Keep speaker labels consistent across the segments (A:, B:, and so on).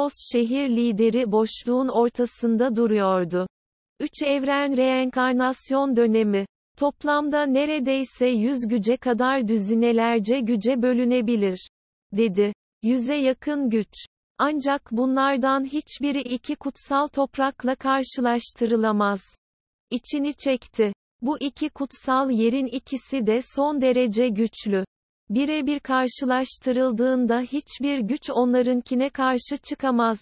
A: Laos şehir lideri boşluğun ortasında duruyordu. Üç evren reenkarnasyon dönemi. Toplamda neredeyse yüz güce kadar düzinelerce güce bölünebilir. Dedi. Yüze yakın güç. Ancak bunlardan hiçbiri iki kutsal toprakla karşılaştırılamaz. İçini çekti. Bu iki kutsal yerin ikisi de son derece güçlü birebir karşılaştırıldığında hiçbir güç onlarınkine karşı çıkamaz.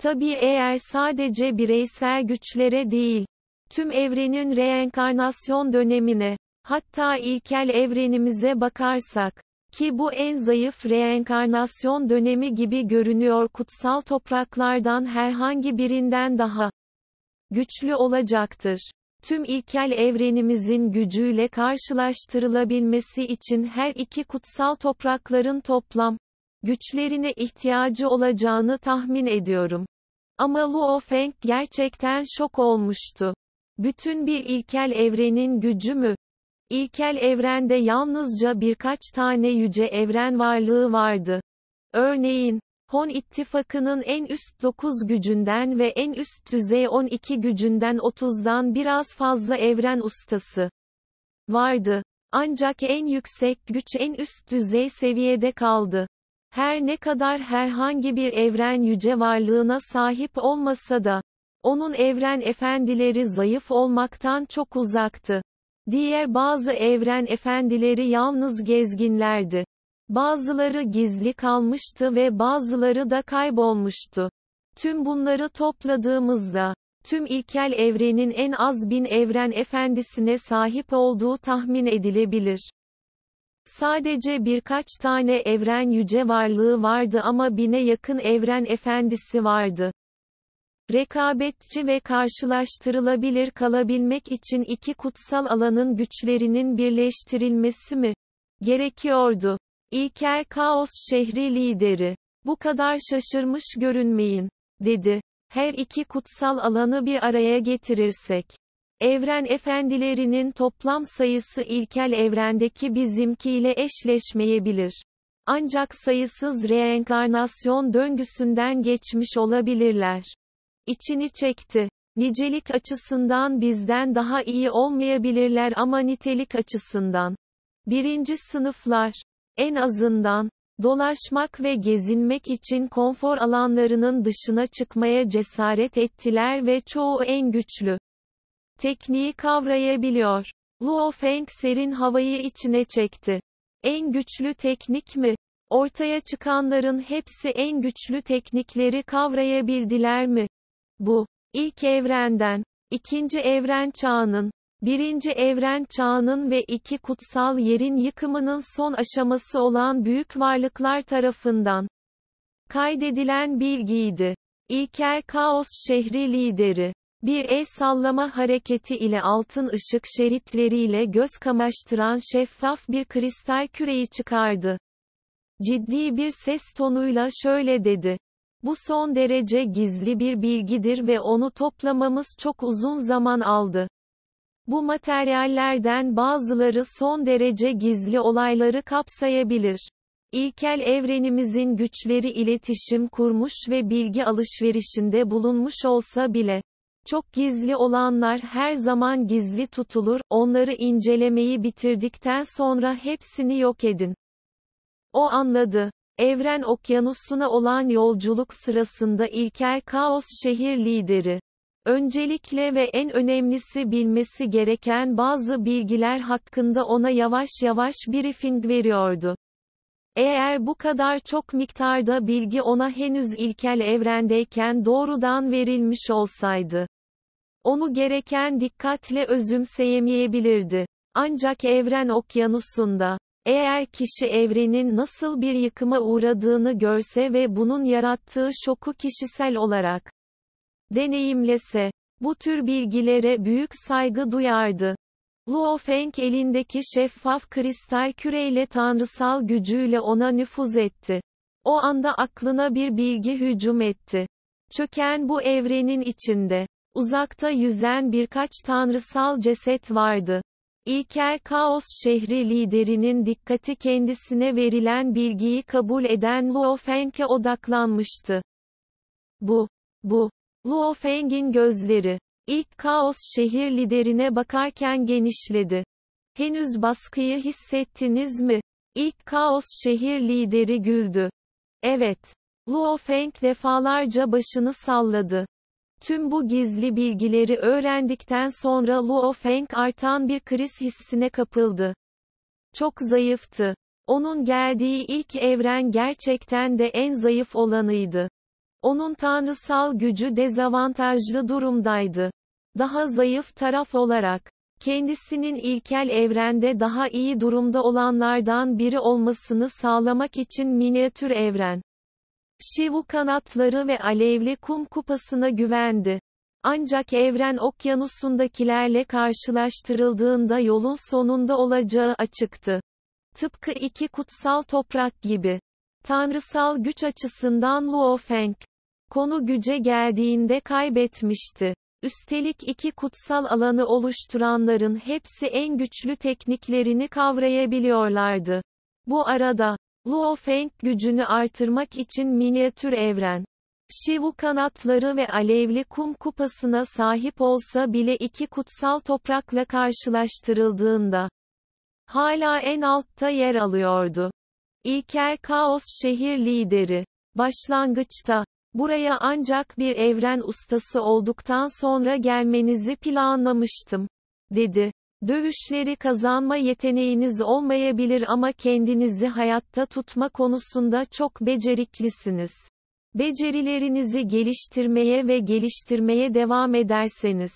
A: Tabi eğer sadece bireysel güçlere değil, tüm evrenin reenkarnasyon dönemine, hatta ilkel evrenimize bakarsak, ki bu en zayıf reenkarnasyon dönemi gibi görünüyor kutsal topraklardan herhangi birinden daha güçlü olacaktır tüm ilkel evrenimizin gücüyle karşılaştırılabilmesi için her iki kutsal toprakların toplam güçlerine ihtiyacı olacağını tahmin ediyorum. Ama Luo Feng gerçekten şok olmuştu. Bütün bir ilkel evrenin gücü mü? İlkel evrende yalnızca birkaç tane yüce evren varlığı vardı. Örneğin, Hon ittifakının en üst 9 gücünden ve en üst düzey 12 gücünden 30'dan biraz fazla evren ustası vardı. Ancak en yüksek güç en üst düzey seviyede kaldı. Her ne kadar herhangi bir evren yüce varlığına sahip olmasa da, onun evren efendileri zayıf olmaktan çok uzaktı. Diğer bazı evren efendileri yalnız gezginlerdi. Bazıları gizli kalmıştı ve bazıları da kaybolmuştu. Tüm bunları topladığımızda, tüm ilkel evrenin en az bin evren efendisine sahip olduğu tahmin edilebilir. Sadece birkaç tane evren yüce varlığı vardı ama bine yakın evren efendisi vardı. Rekabetçi ve karşılaştırılabilir kalabilmek için iki kutsal alanın güçlerinin birleştirilmesi mi gerekiyordu? İlker Kaos şehri lideri. Bu kadar şaşırmış görünmeyin, dedi. Her iki kutsal alanı bir araya getirirsek. Evren efendilerinin toplam sayısı ilkel evrendeki bizimkiyle eşleşmeyebilir. Ancak sayısız reenkarnasyon döngüsünden geçmiş olabilirler. İçini çekti. Nicelik açısından bizden daha iyi olmayabilirler ama nitelik açısından. Birinci sınıflar en azından, dolaşmak ve gezinmek için konfor alanlarının dışına çıkmaya cesaret ettiler ve çoğu en güçlü tekniği kavrayabiliyor. Luo Feng serin havayı içine çekti. En güçlü teknik mi? Ortaya çıkanların hepsi en güçlü teknikleri kavrayabildiler mi? Bu, ilk evrenden, ikinci evren çağının, Birinci evren çağının ve iki kutsal yerin yıkımının son aşaması olan büyük varlıklar tarafından kaydedilen bilgiydi. İlkel Kaos şehri lideri bir el sallama hareketi ile altın ışık şeritleriyle göz kamaştıran şeffaf bir kristal küreyi çıkardı. Ciddi bir ses tonuyla şöyle dedi. Bu son derece gizli bir bilgidir ve onu toplamamız çok uzun zaman aldı. Bu materyallerden bazıları son derece gizli olayları kapsayabilir. İlkel evrenimizin güçleri iletişim kurmuş ve bilgi alışverişinde bulunmuş olsa bile, çok gizli olanlar her zaman gizli tutulur, onları incelemeyi bitirdikten sonra hepsini yok edin. O anladı. Evren okyanusuna olan yolculuk sırasında ilkel kaos şehir lideri, Öncelikle ve en önemlisi bilmesi gereken bazı bilgiler hakkında ona yavaş yavaş briefing veriyordu. Eğer bu kadar çok miktarda bilgi ona henüz ilkel evrendeyken doğrudan verilmiş olsaydı, onu gereken dikkatle özümseyemeyebilirdi. Ancak evren okyanusunda, eğer kişi evrenin nasıl bir yıkıma uğradığını görse ve bunun yarattığı şoku kişisel olarak deneyimlese. Bu tür bilgilere büyük saygı duyardı. Luo Feng elindeki şeffaf kristal küreyle tanrısal gücüyle ona nüfuz etti. O anda aklına bir bilgi hücum etti. Çöken bu evrenin içinde, uzakta yüzen birkaç tanrısal ceset vardı. İlkel Kaos şehri liderinin dikkati kendisine verilen bilgiyi kabul eden Luo Feng'e odaklanmıştı. Bu, bu, Luo Feng'in gözleri, ilk kaos şehir liderine bakarken genişledi. Henüz baskıyı hissettiniz mi? İlk kaos şehir lideri güldü. Evet. Luo Feng defalarca başını salladı. Tüm bu gizli bilgileri öğrendikten sonra Luo Feng artan bir kriz hissine kapıldı. Çok zayıftı. Onun geldiği ilk evren gerçekten de en zayıf olanıydı. Onun tanrısal gücü dezavantajlı durumdaydı. Daha zayıf taraf olarak, kendisinin ilkel evrende daha iyi durumda olanlardan biri olmasını sağlamak için minyatür evren. Şivu kanatları ve alevli kum kupasına güvendi. Ancak evren okyanusundakilerle karşılaştırıldığında yolun sonunda olacağı açıktı. Tıpkı iki kutsal toprak gibi. Tanrısal güç açısından Luo Feng, Konu güce geldiğinde kaybetmişti. Üstelik iki kutsal alanı oluşturanların hepsi en güçlü tekniklerini kavrayabiliyorlardı. Bu arada, Luo Feng gücünü artırmak için minyatür evren, Shivu kanatları ve alevli kum kupasına sahip olsa bile iki kutsal toprakla karşılaştırıldığında, hala en altta yer alıyordu. İlkel Kaos şehir lideri, başlangıçta, Buraya ancak bir evren ustası olduktan sonra gelmenizi planlamıştım, dedi. Dövüşleri kazanma yeteneğiniz olmayabilir ama kendinizi hayatta tutma konusunda çok beceriklisiniz. Becerilerinizi geliştirmeye ve geliştirmeye devam ederseniz,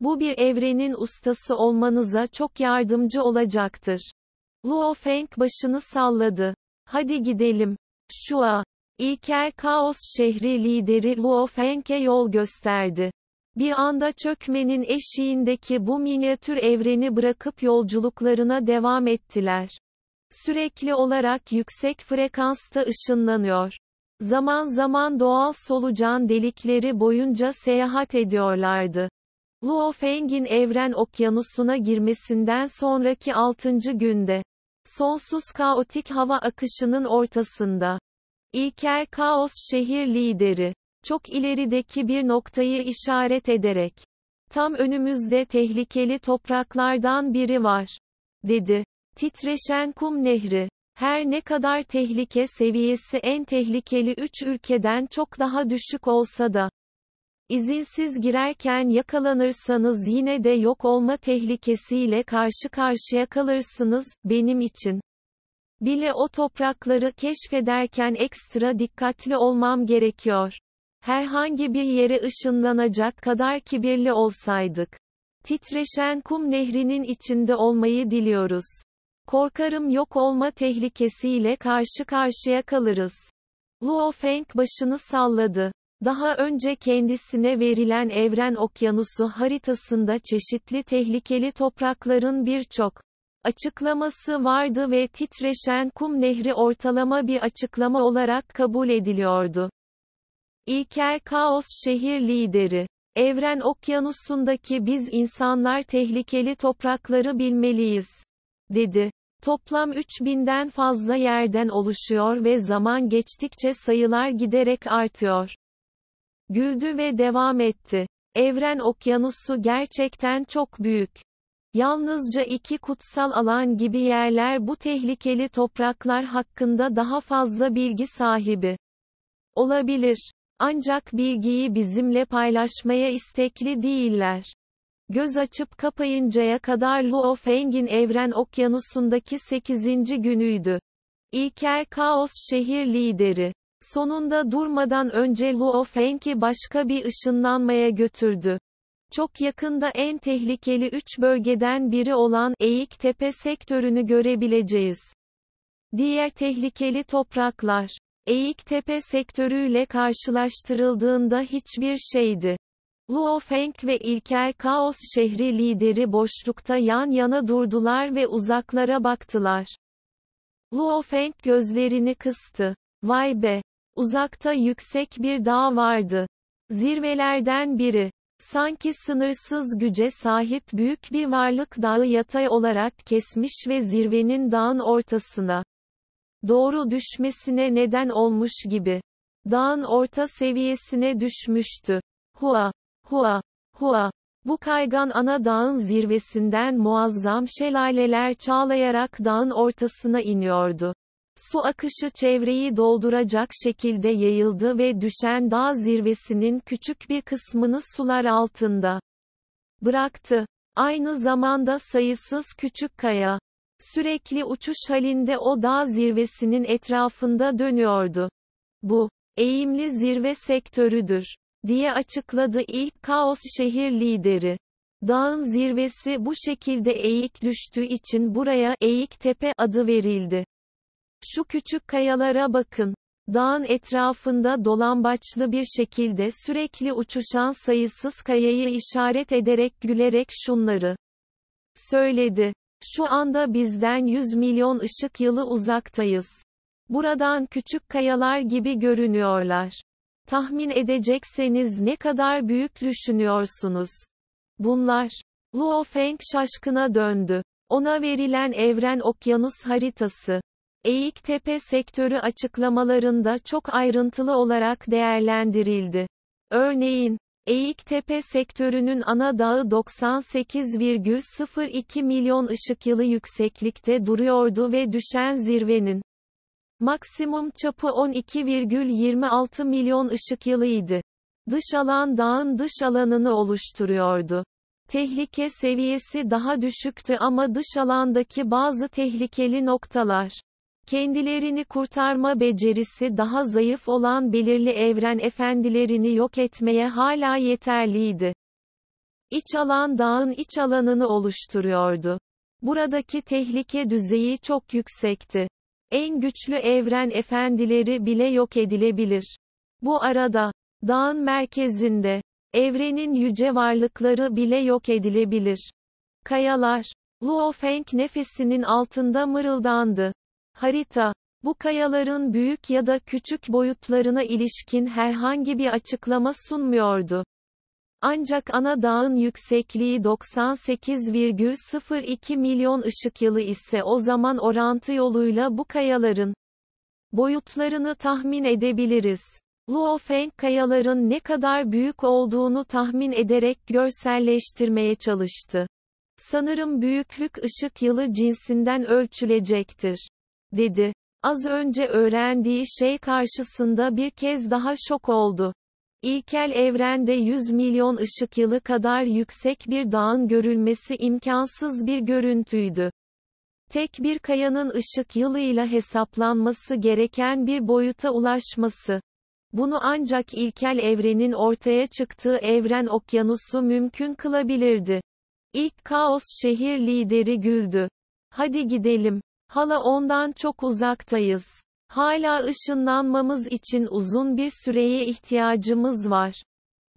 A: bu bir evrenin ustası olmanıza çok yardımcı olacaktır. Luo Feng başını salladı. Hadi gidelim. Şua, İlkel Kaos şehri lideri Luo Feng'e yol gösterdi. Bir anda çökmenin eşiğindeki bu minyatür evreni bırakıp yolculuklarına devam ettiler. Sürekli olarak yüksek frekansta ışınlanıyor. Zaman zaman doğal solucan delikleri boyunca seyahat ediyorlardı. Luo Feng'in evren okyanusuna girmesinden sonraki 6. günde, sonsuz kaotik hava akışının ortasında, İlker Kaos şehir lideri. Çok ilerideki bir noktayı işaret ederek. Tam önümüzde tehlikeli topraklardan biri var. Dedi. Titreşen kum nehri. Her ne kadar tehlike seviyesi en tehlikeli 3 ülkeden çok daha düşük olsa da, İzinsiz girerken yakalanırsanız yine de yok olma tehlikesiyle karşı karşıya kalırsınız, benim için. Bile o toprakları keşfederken ekstra dikkatli olmam gerekiyor. Herhangi bir yere ışınlanacak kadar kibirli olsaydık. Titreşen kum nehrinin içinde olmayı diliyoruz. Korkarım yok olma tehlikesiyle karşı karşıya kalırız. Luo Feng başını salladı. Daha önce kendisine verilen evren okyanusu haritasında çeşitli tehlikeli toprakların birçok açıklaması vardı ve titreşen kum nehri ortalama bir açıklama olarak kabul ediliyordu. İlkel Kaos şehir lideri Evren okyanusundaki biz insanlar tehlikeli toprakları bilmeliyiz, dedi. Toplam 3000'den fazla yerden oluşuyor ve zaman geçtikçe sayılar giderek artıyor. Güldü ve devam etti. Evren okyanusu gerçekten çok büyük. Yalnızca iki kutsal alan gibi yerler bu tehlikeli topraklar hakkında daha fazla bilgi sahibi olabilir. Ancak bilgiyi bizimle paylaşmaya istekli değiller. Göz açıp kapayıncaya kadar Luo Feng'in evren okyanusundaki 8. günüydü. İlker Kaos şehir lideri. Sonunda durmadan önce Luo Feng'i başka bir ışınlanmaya götürdü. Çok yakında en tehlikeli 3 bölgeden biri olan Eğik Tepe sektörünü görebileceğiz. Diğer tehlikeli topraklar Eğik Tepe sektörüyle karşılaştırıldığında hiçbir şeydi. Luo Feng ve İlker Kaos şehri lideri boşlukta yan yana durdular ve uzaklara baktılar. Luo Feng gözlerini kıstı. Vay be! Uzakta yüksek bir dağ vardı. Zirvelerden biri. Sanki sınırsız güce sahip büyük bir varlık dağı yatay olarak kesmiş ve zirvenin dağın ortasına doğru düşmesine neden olmuş gibi. Dağın orta seviyesine düşmüştü. Hua, hua, hua. Bu kaygan ana dağın zirvesinden muazzam şelaleler çağlayarak dağın ortasına iniyordu. Su akışı çevreyi dolduracak şekilde yayıldı ve düşen dağ zirvesinin küçük bir kısmını sular altında bıraktı. Aynı zamanda sayısız küçük kaya sürekli uçuş halinde o dağ zirvesinin etrafında dönüyordu. Bu eğimli zirve sektörüdür diye açıkladı ilk kaos şehir lideri. Dağın zirvesi bu şekilde eğik düştüğü için buraya eğik tepe adı verildi. Şu küçük kayalara bakın. Dağın etrafında dolambaçlı bir şekilde sürekli uçuşan sayısız kayayı işaret ederek gülerek şunları söyledi. Şu anda bizden 100 milyon ışık yılı uzaktayız. Buradan küçük kayalar gibi görünüyorlar. Tahmin edecekseniz ne kadar büyük düşünüyorsunuz? Bunlar. Luo Feng şaşkına döndü. Ona verilen evren okyanus haritası. Eyiktepe sektörü açıklamalarında çok ayrıntılı olarak değerlendirildi. Örneğin, Eyiktepe sektörünün ana dağı 98,02 milyon ışık yılı yükseklikte duruyordu ve düşen zirvenin maksimum çapı 12,26 milyon ışık yılıydı. Dış alan dağın dış alanını oluşturuyordu. Tehlike seviyesi daha düşüktü ama dış alandaki bazı tehlikeli noktalar kendilerini kurtarma becerisi daha zayıf olan belirli evren efendilerini yok etmeye hala yeterliydi. İç alan dağın iç alanını oluşturuyordu. Buradaki tehlike düzeyi çok yüksekti. En güçlü evren efendileri bile yok edilebilir. Bu arada, dağın merkezinde, evrenin yüce varlıkları bile yok edilebilir. Kayalar, Luo Feng nefesinin altında mırıldandı. Harita bu kayaların büyük ya da küçük boyutlarına ilişkin herhangi bir açıklama sunmuyordu. Ancak ana dağın yüksekliği 98,02 milyon ışık yılı ise o zaman orantı yoluyla bu kayaların boyutlarını tahmin edebiliriz. Luofeng kayaların ne kadar büyük olduğunu tahmin ederek görselleştirmeye çalıştı. Sanırım büyüklük ışık yılı cinsinden ölçülecektir dedi. Az önce öğrendiği şey karşısında bir kez daha şok oldu. İlkel evrende 100 milyon ışık yılı kadar yüksek bir dağın görülmesi imkansız bir görüntüydü. Tek bir kayanın ışık yılıyla hesaplanması gereken bir boyuta ulaşması. Bunu ancak ilkel evrenin ortaya çıktığı evren okyanusu mümkün kılabilirdi. İlk kaos şehir lideri güldü. Hadi gidelim. Hala ondan çok uzaktayız. Hala ışınlanmamız için uzun bir süreye ihtiyacımız var.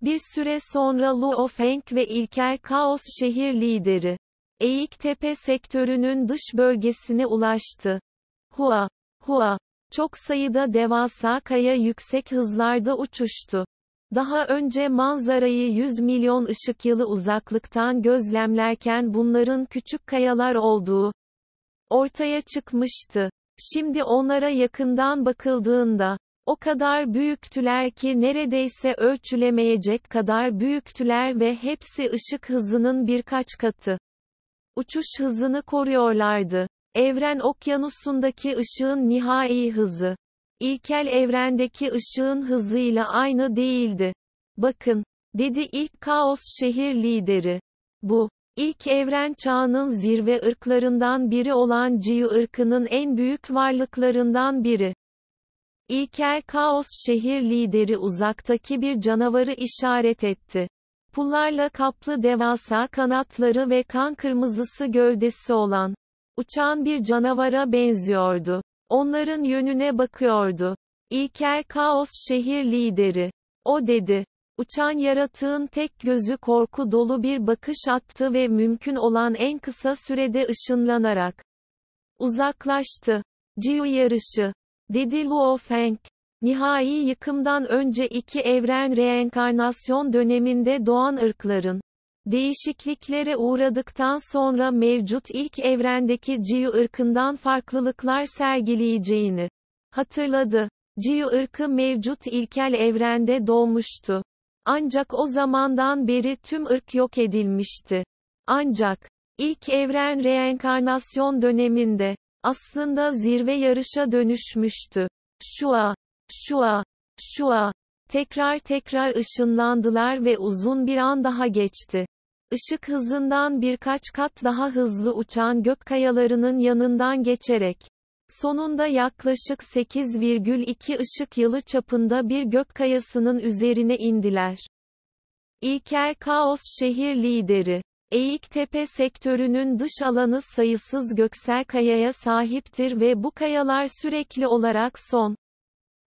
A: Bir süre sonra Luo Feng ve İlker Kaos şehir lideri Eğiktepe sektörünün dış bölgesine ulaştı. Hua, hua, çok sayıda devasa kaya yüksek hızlarda uçuştu. Daha önce manzarayı 100 milyon ışık yılı uzaklıktan gözlemlerken bunların küçük kayalar olduğu ortaya çıkmıştı. Şimdi onlara yakından bakıldığında, o kadar büyüktüler ki neredeyse ölçülemeyecek kadar büyüktüler ve hepsi ışık hızının birkaç katı. Uçuş hızını koruyorlardı. Evren okyanusundaki ışığın nihai hızı. İlkel evrendeki ışığın hızıyla aynı değildi. Bakın, dedi ilk kaos şehir lideri. Bu, İlk evren çağının zirve ırklarından biri olan Ciu ırkının en büyük varlıklarından biri. İlkel Kaos şehir lideri uzaktaki bir canavarı işaret etti. Pullarla kaplı devasa kanatları ve kan kırmızısı gövdesi olan uçan bir canavara benziyordu. Onların yönüne bakıyordu. İlkel Kaos şehir lideri. O dedi. Uçan yaratığın tek gözü korku dolu bir bakış attı ve mümkün olan en kısa sürede ışınlanarak uzaklaştı. Jiu yarışı, dedi Luo Feng. Nihai yıkımdan önce iki evren reenkarnasyon döneminde doğan ırkların değişikliklere uğradıktan sonra mevcut ilk evrendeki Jiu ırkından farklılıklar sergileyeceğini hatırladı. Jiu ırkı mevcut ilkel evrende doğmuştu. Ancak o zamandan beri tüm ırk yok edilmişti. Ancak, ilk evren reenkarnasyon döneminde, aslında zirve yarışa dönüşmüştü. Şua, şua, şua, tekrar tekrar ışınlandılar ve uzun bir an daha geçti. Işık hızından birkaç kat daha hızlı uçan gök kayalarının yanından geçerek, Sonunda yaklaşık 8,2 ışık yılı çapında bir gök kayasının üzerine indiler. İlker Kaos şehir lideri Eğiktepe sektörünün dış alanı sayısız göksel kayaya sahiptir ve bu kayalar sürekli olarak son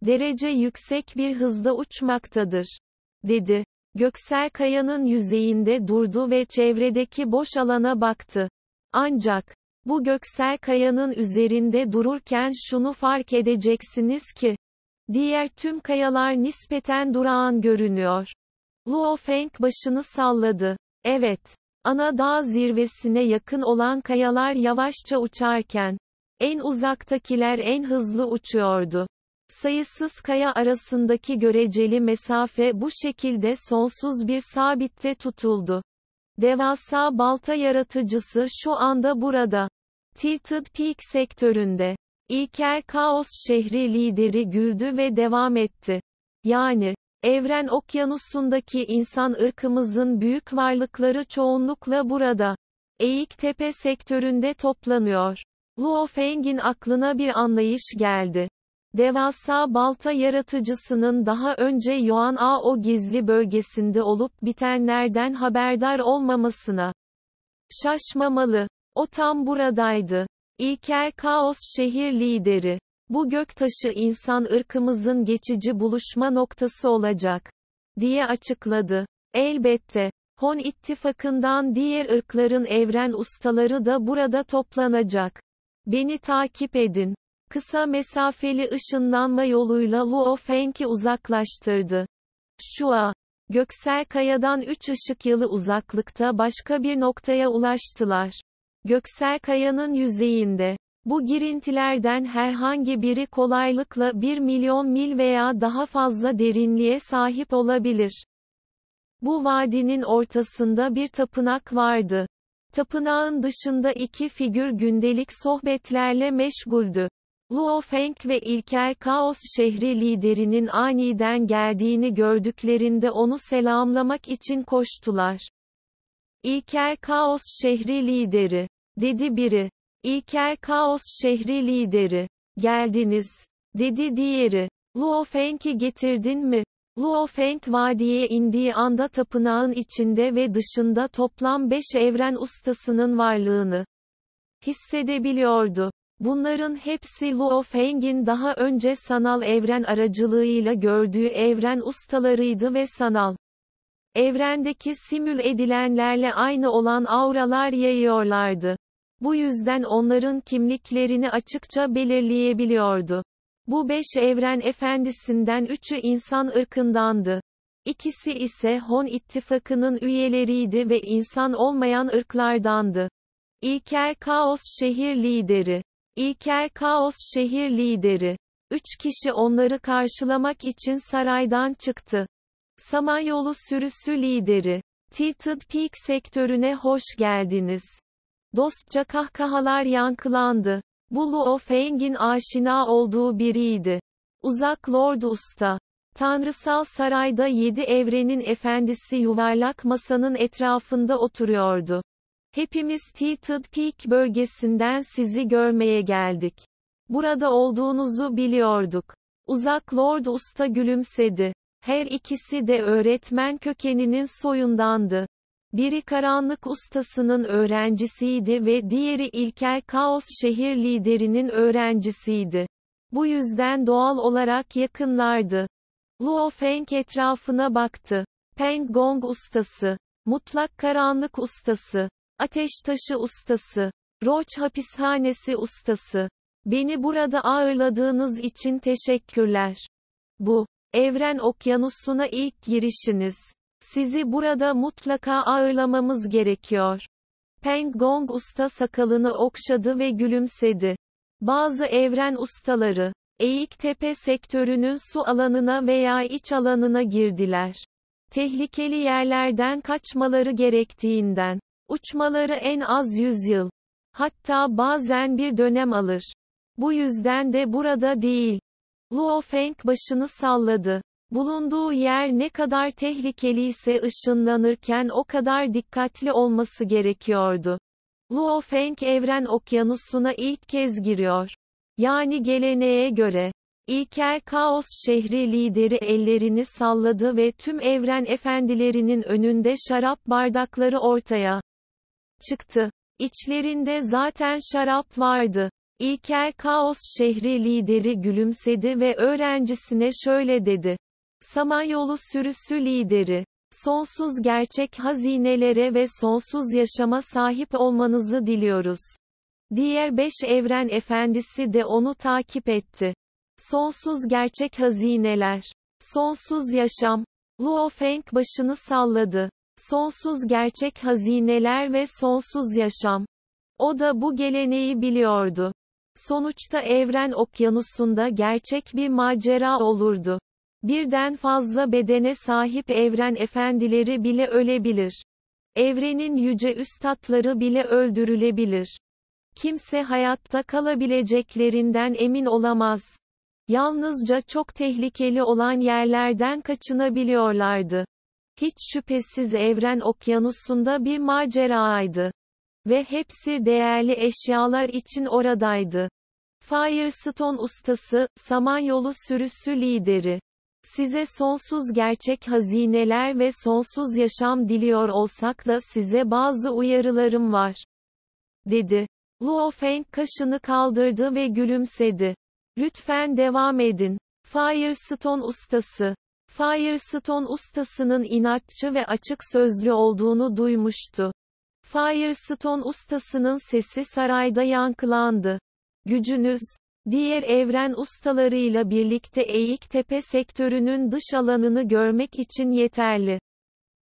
A: derece yüksek bir hızda uçmaktadır, dedi. Göksel kayanın yüzeyinde durdu ve çevredeki boş alana baktı. Ancak, bu göksel kayanın üzerinde dururken şunu fark edeceksiniz ki, diğer tüm kayalar nispeten durağan görünüyor. Luo Feng başını salladı. Evet, ana dağ zirvesine yakın olan kayalar yavaşça uçarken, en uzaktakiler en hızlı uçuyordu. Sayısız kaya arasındaki göreceli mesafe bu şekilde sonsuz bir sabitte tutuldu. Devasa balta yaratıcısı şu anda burada. Tilted Peak sektöründe. İlker Kaos şehri lideri güldü ve devam etti. Yani, evren okyanusundaki insan ırkımızın büyük varlıkları çoğunlukla burada. Eğik tepe sektöründe toplanıyor. Luo Feng'in aklına bir anlayış geldi. Devasa balta yaratıcısının daha önce Yoan A o gizli bölgesinde olup bitenlerden haberdar olmamasına şaşmamalı. O tam buradaydı. İlker Kaos şehir lideri. Bu göktaşı insan ırkımızın geçici buluşma noktası olacak diye açıkladı. Elbette Hon ittifakından diğer ırkların evren ustaları da burada toplanacak. Beni takip edin kısa mesafeli ışınlanma yoluyla Luo Feng'i uzaklaştırdı. Şua, Göksel Kaya'dan 3 ışık yılı uzaklıkta başka bir noktaya ulaştılar. Göksel Kaya'nın yüzeyinde. Bu girintilerden herhangi biri kolaylıkla 1 milyon mil veya daha fazla derinliğe sahip olabilir. Bu vadinin ortasında bir tapınak vardı. Tapınağın dışında iki figür gündelik sohbetlerle meşguldü. Luo Feng ve İlker Kaos şehri liderinin aniden geldiğini gördüklerinde onu selamlamak için koştular. İlker Kaos şehri lideri, dedi biri. İlker Kaos şehri lideri, geldiniz, dedi diğeri. Luo Feng'i getirdin mi? Luo Feng vadiye indiği anda tapınağın içinde ve dışında toplam beş evren ustasının varlığını hissedebiliyordu. Bunların hepsi Luo Feng'in daha önce sanal evren aracılığıyla gördüğü evren ustalarıydı ve sanal evrendeki simül edilenlerle aynı olan auralar yayıyorlardı. Bu yüzden onların kimliklerini açıkça belirleyebiliyordu. Bu beş evren efendisinden üçü insan ırkındandı. İkisi ise Hon ittifakının üyeleriydi ve insan olmayan ırklardandı. İlkel, Kaos şehir lideri İlker Kaos şehir lideri. Üç kişi onları karşılamak için saraydan çıktı. Samanyolu sürüsü lideri. Tilted Peak sektörüne hoş geldiniz. Dostça kahkahalar yankılandı. Bu Luo Feng'in aşina olduğu biriydi. Uzak Lord Usta. Tanrısal sarayda yedi evrenin efendisi yuvarlak masanın etrafında oturuyordu. Hepimiz Tilted Peak bölgesinden sizi görmeye geldik. Burada olduğunuzu biliyorduk. Uzak Lord Usta gülümsedi. Her ikisi de öğretmen kökeninin soyundandı. Biri karanlık ustasının öğrencisiydi ve diğeri ilkel kaos şehir liderinin öğrencisiydi. Bu yüzden doğal olarak yakınlardı. Luo Feng etrafına baktı. Peng Gong ustası. Mutlak karanlık ustası. Ateş taşı ustası, Roç hapishanesi ustası, beni burada ağırladığınız için teşekkürler. Bu, evren okyanusuna ilk girişiniz. Sizi burada mutlaka ağırlamamız gerekiyor. Peng Gong usta sakalını okşadı ve gülümsedi. Bazı evren ustaları, Eğik Tepe sektörünün su alanına veya iç alanına girdiler. Tehlikeli yerlerden kaçmaları gerektiğinden Uçmaları en az 100 yıl, hatta bazen bir dönem alır. Bu yüzden de burada değil. Luo Feng başını salladı. Bulunduğu yer ne kadar tehlikeli ise ışınlanırken o kadar dikkatli olması gerekiyordu. Luo Feng evren okyanusuna ilk kez giriyor. Yani geleneğe göre. İlkel Kaos şehri lideri ellerini salladı ve tüm evren efendilerinin önünde şarap bardakları ortaya çıktı. İçlerinde zaten şarap vardı. İlkel Kaos şehri lideri gülümsedi ve öğrencisine şöyle dedi. Samanyolu sürüsü lideri, sonsuz gerçek hazinelere ve sonsuz yaşama sahip olmanızı diliyoruz. Diğer beş evren efendisi de onu takip etti. Sonsuz gerçek hazineler, sonsuz yaşam, Luo Feng başını salladı. Sonsuz gerçek hazineler ve sonsuz yaşam. O da bu geleneği biliyordu. Sonuçta evren okyanusunda gerçek bir macera olurdu. Birden fazla bedene sahip evren efendileri bile ölebilir. Evrenin yüce üstatları bile öldürülebilir. Kimse hayatta kalabileceklerinden emin olamaz. Yalnızca çok tehlikeli olan yerlerden kaçınabiliyorlardı. Hiç şüphesiz evren okyanusunda bir maceraydı. Ve hepsi değerli eşyalar için oradaydı. Firestone ustası, Samanyolu sürüsü lideri. Size sonsuz gerçek hazineler ve sonsuz yaşam diliyor olsak da size bazı uyarılarım var. Dedi. Luo Feng kaşını kaldırdı ve gülümsedi. Lütfen devam edin. Firestone ustası. Firestone ustasının inatçı ve açık sözlü olduğunu duymuştu. Firestone ustasının sesi sarayda yankılandı. Gücünüz, diğer evren ustalarıyla birlikte Eğik Tepe sektörünün dış alanını görmek için yeterli.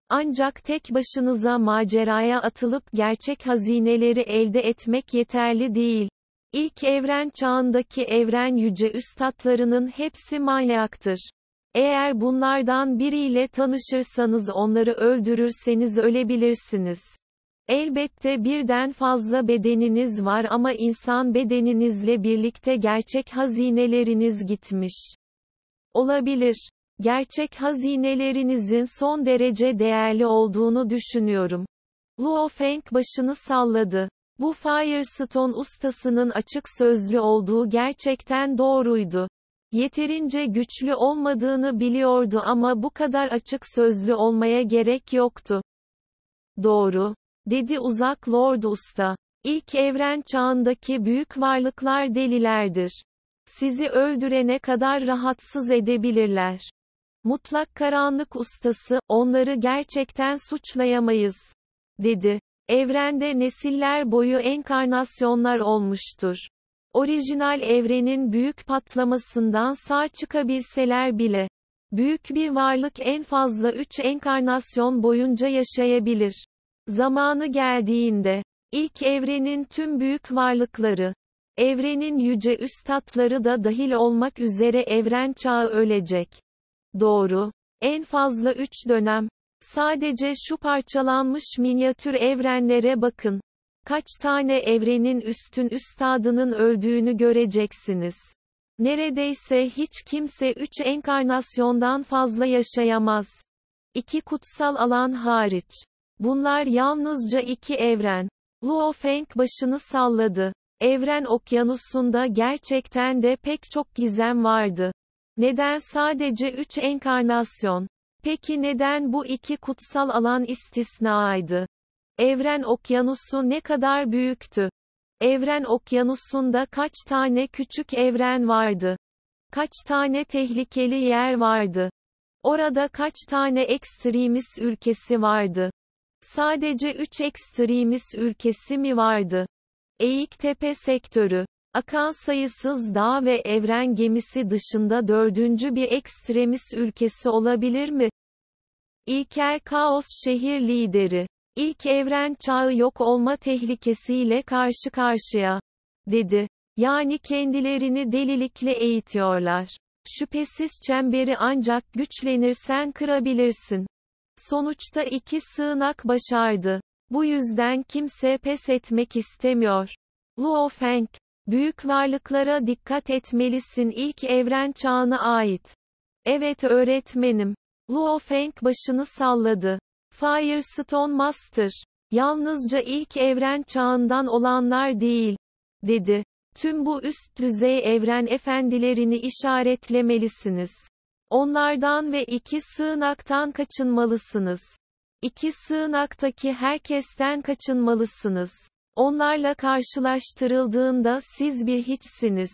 A: Ancak tek başınıza maceraya atılıp gerçek hazineleri elde etmek yeterli değil. İlk evren çağındaki evren yüce üstatlarının hepsi manyaktır. Eğer bunlardan biriyle tanışırsanız onları öldürürseniz ölebilirsiniz. Elbette birden fazla bedeniniz var ama insan bedeninizle birlikte gerçek hazineleriniz gitmiş. Olabilir. Gerçek hazinelerinizin son derece değerli olduğunu düşünüyorum. Luo Feng başını salladı. Bu Firestone ustasının açık sözlü olduğu gerçekten doğruydu. Yeterince güçlü olmadığını biliyordu ama bu kadar açık sözlü olmaya gerek yoktu. Doğru, dedi uzak Lord Usta. İlk evren çağındaki büyük varlıklar delilerdir. Sizi öldürene kadar rahatsız edebilirler. Mutlak karanlık ustası, onları gerçekten suçlayamayız, dedi. Evrende nesiller boyu enkarnasyonlar olmuştur orijinal evrenin büyük patlamasından sağ çıkabilseler bile, büyük bir varlık en fazla üç enkarnasyon boyunca yaşayabilir. Zamanı geldiğinde, ilk evrenin tüm büyük varlıkları, evrenin yüce üstatları da dahil olmak üzere evren çağı ölecek. Doğru. En fazla üç dönem. Sadece şu parçalanmış minyatür evrenlere bakın. Kaç tane evrenin üstün üstadının öldüğünü göreceksiniz. Neredeyse hiç kimse üç enkarnasyondan fazla yaşayamaz. İki kutsal alan hariç. Bunlar yalnızca iki evren. Luo Feng başını salladı. Evren okyanusunda gerçekten de pek çok gizem vardı. Neden sadece üç enkarnasyon? Peki neden bu iki kutsal alan istisnaydı? Evren okyanusu ne kadar büyüktü? Evren okyanusunda kaç tane küçük evren vardı? Kaç tane tehlikeli yer vardı? Orada kaç tane ekstremist ülkesi vardı? Sadece 3 ekstremist ülkesi mi vardı? Eğik tepe sektörü, akan sayısız dağ ve evren gemisi dışında dördüncü bir ekstremist ülkesi olabilir mi? İlker Kaos şehir lideri İlk evren çağı yok olma tehlikesiyle karşı karşıya, dedi. Yani kendilerini delilikle eğitiyorlar. Şüphesiz çemberi ancak güçlenirsen kırabilirsin. Sonuçta iki sığınak başardı. Bu yüzden kimse pes etmek istemiyor. Luo Feng, büyük varlıklara dikkat etmelisin ilk evren çağına ait. Evet öğretmenim. Luo Feng başını salladı. Firestone Master, yalnızca ilk evren çağından olanlar değil, dedi. Tüm bu üst düzey evren efendilerini işaretlemelisiniz. Onlardan ve iki sığınaktan kaçınmalısınız. İki sığınaktaki herkesten kaçınmalısınız. Onlarla karşılaştırıldığında siz bir hiçsiniz.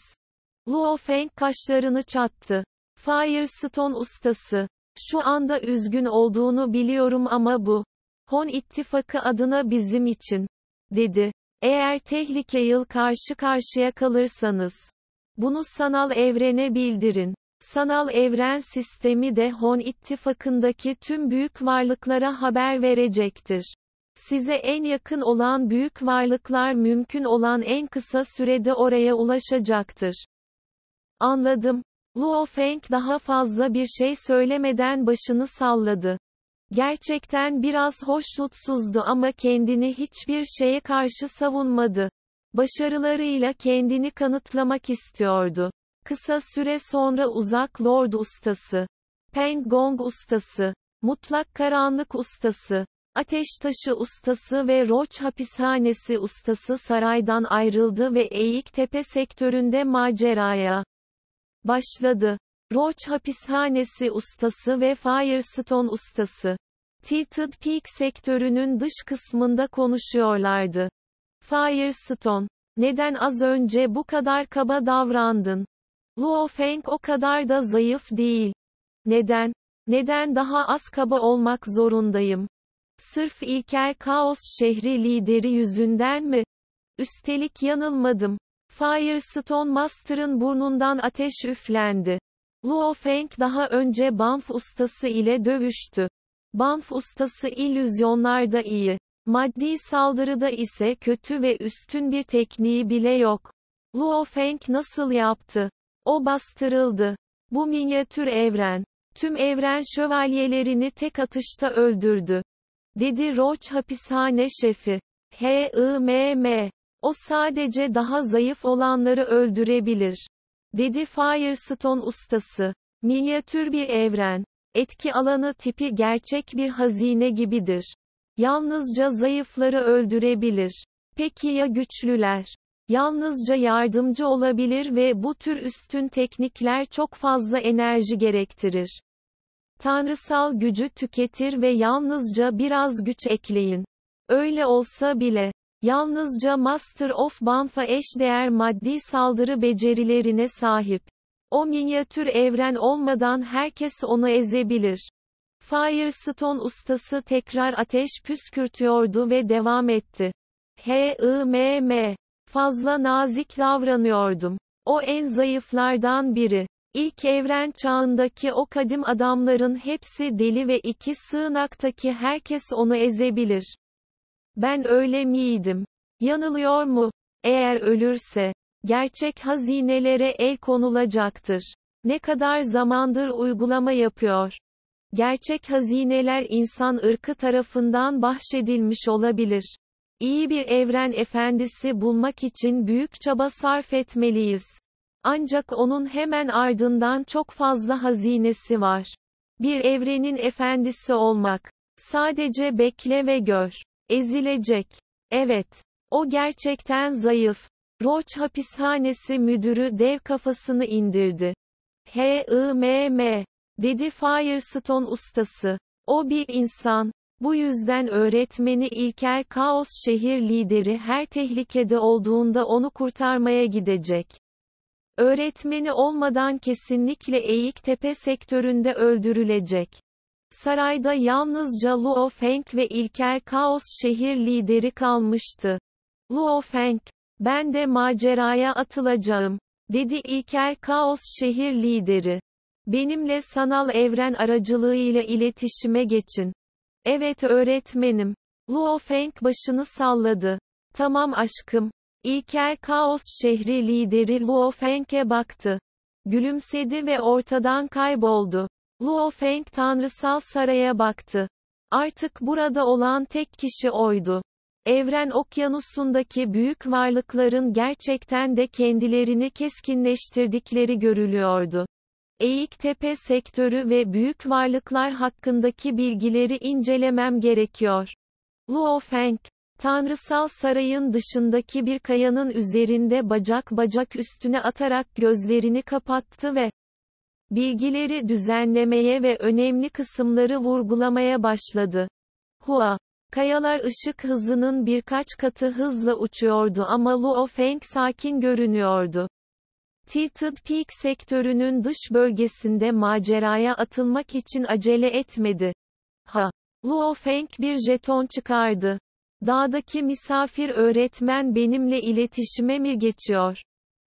A: Luo Feng kaşlarını çattı. Firestone ustası, şu anda üzgün olduğunu biliyorum ama bu. Hon ittifakı adına bizim için. Dedi. Eğer tehlikeyil karşı karşıya kalırsanız. Bunu sanal evrene bildirin. Sanal evren sistemi de Hon ittifakındaki tüm büyük varlıklara haber verecektir. Size en yakın olan büyük varlıklar mümkün olan en kısa sürede oraya ulaşacaktır. Anladım. Luo Feng daha fazla bir şey söylemeden başını salladı. Gerçekten biraz hoşnutsuzdu ama kendini hiçbir şeye karşı savunmadı. Başarılarıyla kendini kanıtlamak istiyordu. Kısa süre sonra uzak lord ustası, Peng Gong ustası, mutlak karanlık ustası, ateş taşı ustası ve Roach hapishanesi ustası saraydan ayrıldı ve Eğik Tepe sektöründe maceraya başladı. Roach hapishanesi ustası ve Firestone ustası. Tilted Peak sektörünün dış kısmında konuşuyorlardı. Firestone, neden az önce bu kadar kaba davrandın? Luo Feng o kadar da zayıf değil. Neden? Neden daha az kaba olmak zorundayım? Sırf ilkel kaos şehri lideri yüzünden mi? Üstelik yanılmadım. Firestone Master'ın burnundan ateş üflendi. Luo Feng daha önce Banff ustası ile dövüştü. Banff ustası illüzyonlarda iyi. Maddi saldırıda ise kötü ve üstün bir tekniği bile yok. Luo Feng nasıl yaptı? O bastırıldı. Bu minyatür evren. Tüm evren şövalyelerini tek atışta öldürdü. Dedi Roach hapishane şefi. H I M M o sadece daha zayıf olanları öldürebilir. Dedi Firestone ustası. Minyatür bir evren. Etki alanı tipi gerçek bir hazine gibidir. Yalnızca zayıfları öldürebilir. Peki ya güçlüler? Yalnızca yardımcı olabilir ve bu tür üstün teknikler çok fazla enerji gerektirir. Tanrısal gücü tüketir ve yalnızca biraz güç ekleyin. Öyle olsa bile Yalnızca Master of Banfa eşdeğer maddi saldırı becerilerine sahip. O minyatür evren olmadan herkes onu ezebilir. Firestone ustası tekrar ateş püskürtüyordu ve devam etti. h Fazla nazik davranıyordum. O en zayıflardan biri. İlk evren çağındaki o kadim adamların hepsi deli ve iki sığınaktaki herkes onu ezebilir. Ben öyle miydim? Yanılıyor mu? Eğer ölürse, gerçek hazinelere el konulacaktır. Ne kadar zamandır uygulama yapıyor? Gerçek hazineler insan ırkı tarafından bahşedilmiş olabilir. İyi bir evren efendisi bulmak için büyük çaba sarf etmeliyiz. Ancak onun hemen ardından çok fazla hazinesi var. Bir evrenin efendisi olmak. Sadece bekle ve gör. Ezilecek. Evet. O gerçekten zayıf. Roach hapishanesi müdürü dev kafasını indirdi. H-I-M-M, dedi Firestone ustası. O bir insan. Bu yüzden öğretmeni İlker Kaos şehir lideri her tehlikede olduğunda onu kurtarmaya gidecek. Öğretmeni olmadan kesinlikle Eğik Tepe sektöründe öldürülecek. Sarayda yalnızca Luo Feng ve İlker Kaos şehir lideri kalmıştı. Luo Feng, ben de maceraya atılacağım, dedi İlker Kaos şehir lideri. Benimle sanal evren aracılığıyla iletişime geçin. Evet öğretmenim. Luo Feng başını salladı. Tamam aşkım. İlker Kaos şehri lideri Luo Feng'e baktı. Gülümsedi ve ortadan kayboldu. Luo Feng tanrısal saraya baktı. Artık burada olan tek kişi oydu. Evren okyanusundaki büyük varlıkların gerçekten de kendilerini keskinleştirdikleri görülüyordu. Eğik Tepe sektörü ve büyük varlıklar hakkındaki bilgileri incelemem gerekiyor. Luo Feng, Tanrısal sarayın dışındaki bir kayanın üzerinde bacak bacak üstüne atarak gözlerini kapattı ve bilgileri düzenlemeye ve önemli kısımları vurgulamaya başladı. Hua Kayalar ışık hızının birkaç katı hızla uçuyordu ama Luo Feng sakin görünüyordu. Tilted Peak sektörünün dış bölgesinde maceraya atılmak için acele etmedi. Ha! Luo Feng bir jeton çıkardı. Dağdaki misafir öğretmen benimle iletişime mi geçiyor?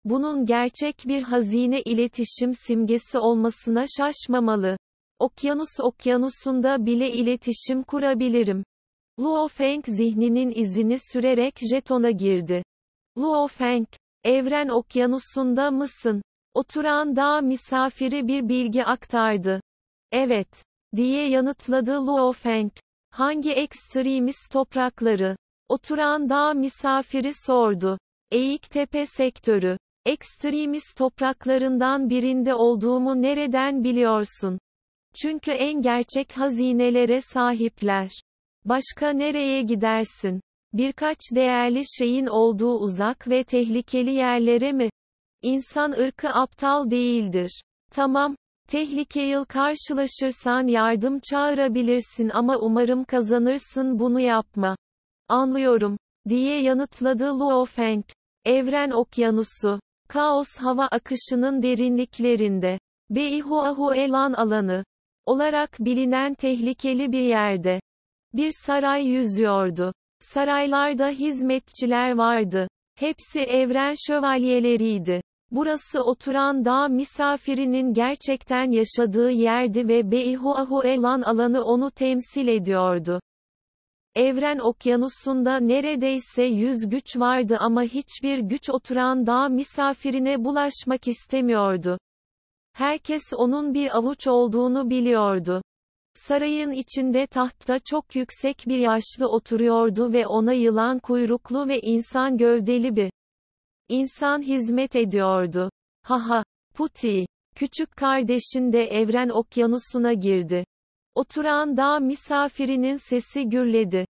A: Bunun gerçek bir hazine iletişim simgesi olmasına şaşmamalı. Okyanus okyanusunda bile iletişim kurabilirim. Luo Feng zihninin izini sürerek jetona girdi. Luo Feng, evren okyanusunda mısın? Oturan dağ misafiri bir bilgi aktardı. Evet, diye yanıtladı Luo Feng. Hangi ekstremist toprakları? Oturan dağ misafiri sordu. Eğik tepe sektörü. Ekstremist topraklarından birinde olduğumu nereden biliyorsun? Çünkü en gerçek hazinelere sahipler. Başka nereye gidersin? Birkaç değerli şeyin olduğu uzak ve tehlikeli yerlere mi? İnsan ırkı aptal değildir. Tamam, tehlikeli karşılaşırsan yardım çağırabilirsin ama umarım kazanırsın bunu yapma. Anlıyorum, diye yanıtladı Luo Feng. Evren okyanusu. Kaos hava akışının derinliklerinde. Beihuahuelan alanı olarak bilinen tehlikeli bir yerde. Bir saray yüzüyordu. Saraylarda hizmetçiler vardı. Hepsi evren şövalyeleriydi. Burası oturan dağ misafirinin gerçekten yaşadığı yerdi ve Beihuahuelan alanı onu temsil ediyordu. Evren okyanusunda neredeyse yüz güç vardı ama hiçbir güç oturan dağ misafirine bulaşmak istemiyordu. Herkes onun bir avuç olduğunu biliyordu. Sarayın içinde tahtta çok yüksek bir yaşlı oturuyordu ve ona yılan kuyruklu ve insan gövdeli bir insan hizmet ediyordu. Haha, Puti, küçük kardeşin de evren okyanusuna girdi. Oturan dağ misafirinin sesi gürledi.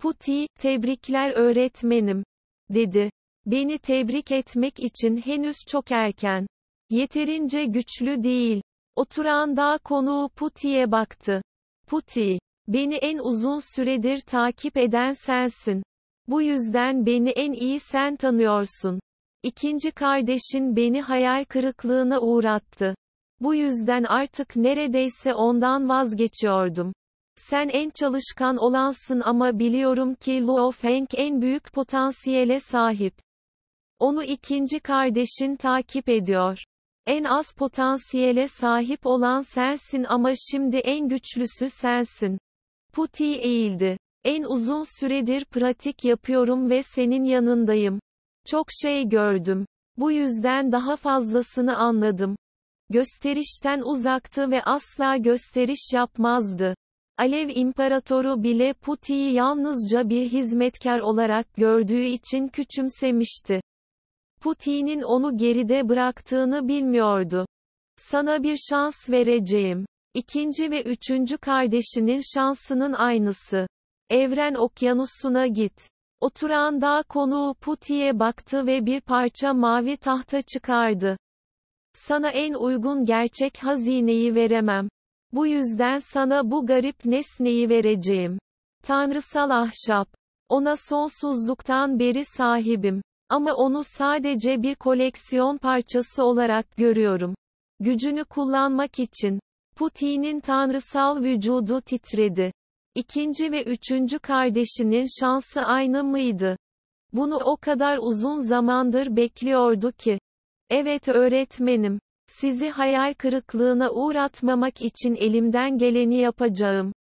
A: Puti, tebrikler öğretmenim, dedi. Beni tebrik etmek için henüz çok erken. Yeterince güçlü değil. Oturan dağ konuğu Puti'ye baktı. Puti, beni en uzun süredir takip eden sensin. Bu yüzden beni en iyi sen tanıyorsun. İkinci kardeşin beni hayal kırıklığına uğrattı. Bu yüzden artık neredeyse ondan vazgeçiyordum. Sen en çalışkan olansın ama biliyorum ki Luo Feng en büyük potansiyele sahip. Onu ikinci kardeşin takip ediyor. En az potansiyele sahip olan sensin ama şimdi en güçlüsü sensin. Puti eğildi. En uzun süredir pratik yapıyorum ve senin yanındayım. Çok şey gördüm. Bu yüzden daha fazlasını anladım gösterişten uzaktı ve asla gösteriş yapmazdı. Alev İmparatoru bile Putin'i yalnızca bir hizmetkar olarak gördüğü için küçümsemişti. Putin'in onu geride bıraktığını bilmiyordu. Sana bir şans vereceğim. İkinci ve üçüncü kardeşinin şansının aynısı. Evren okyanusuna git. Oturan dağ konuğu Putin'e baktı ve bir parça mavi tahta çıkardı. Sana en uygun gerçek hazineyi veremem. Bu yüzden sana bu garip nesneyi vereceğim. Tanrısal ahşap. Ona sonsuzluktan beri sahibim. Ama onu sadece bir koleksiyon parçası olarak görüyorum. Gücünü kullanmak için. Putin'in tanrısal vücudu titredi. İkinci ve üçüncü kardeşinin şansı aynı mıydı? Bunu o kadar uzun zamandır bekliyordu ki. Evet öğretmenim. Sizi hayal kırıklığına uğratmamak için elimden geleni yapacağım.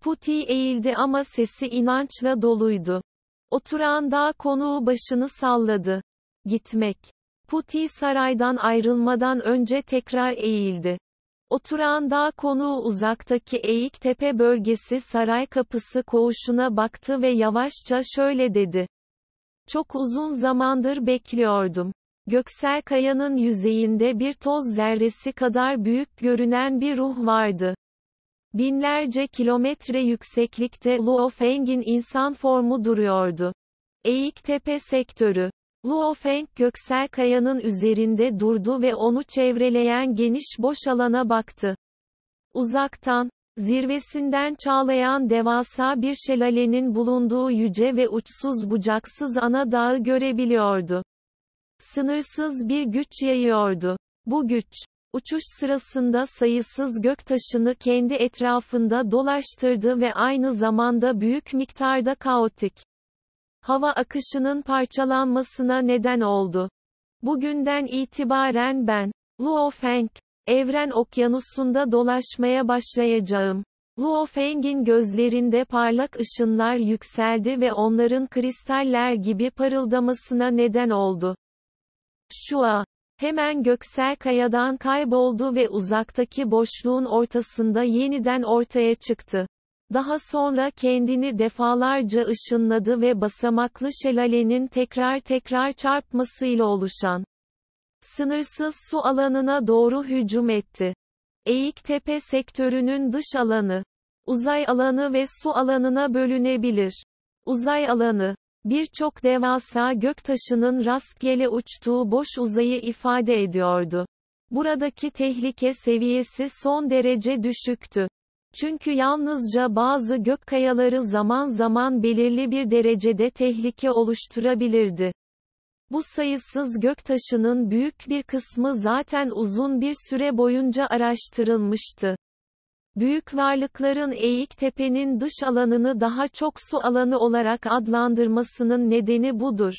A: Puti eğildi ama sesi inançla doluydu. Oturan dağ konuğu başını salladı. Gitmek. Puti saraydan ayrılmadan önce tekrar eğildi. Oturan dağ konuğu uzaktaki eğik tepe bölgesi saray kapısı koğuşuna baktı ve yavaşça şöyle dedi. Çok uzun zamandır bekliyordum. Göksel kayanın yüzeyinde bir toz zerresi kadar büyük görünen bir ruh vardı. Binlerce kilometre yükseklikte Luofeng'in insan formu duruyordu. Tepe sektörü. Luofeng göksel kayanın üzerinde durdu ve onu çevreleyen geniş boş alana baktı. Uzaktan, zirvesinden çağlayan devasa bir şelalenin bulunduğu yüce ve uçsuz bucaksız ana dağı görebiliyordu sınırsız bir güç yayıyordu. Bu güç, uçuş sırasında sayısız göktaşını kendi etrafında dolaştırdı ve aynı zamanda büyük miktarda kaotik hava akışının parçalanmasına neden oldu. Bugünden itibaren ben, Luo Feng, evren okyanusunda dolaşmaya başlayacağım. Luo Feng'in gözlerinde parlak ışınlar yükseldi ve onların kristaller gibi parıldamasına neden oldu. Şua, hemen göksel kayadan kayboldu ve uzaktaki boşluğun ortasında yeniden ortaya çıktı. Daha sonra kendini defalarca ışınladı ve basamaklı şelalenin tekrar tekrar çarpmasıyla oluşan sınırsız su alanına doğru hücum etti. Eğik tepe sektörünün dış alanı, uzay alanı ve su alanına bölünebilir. Uzay alanı, Birçok devasa göktaşının rastgele uçtuğu boş uzayı ifade ediyordu. Buradaki tehlike seviyesi son derece düşüktü. Çünkü yalnızca bazı gök kayaları zaman zaman belirli bir derecede tehlike oluşturabilirdi. Bu sayısız göktaşının büyük bir kısmı zaten uzun bir süre boyunca araştırılmıştı. Büyük varlıkların Eğik Tepe'nin dış alanını daha çok su alanı olarak adlandırmasının nedeni budur.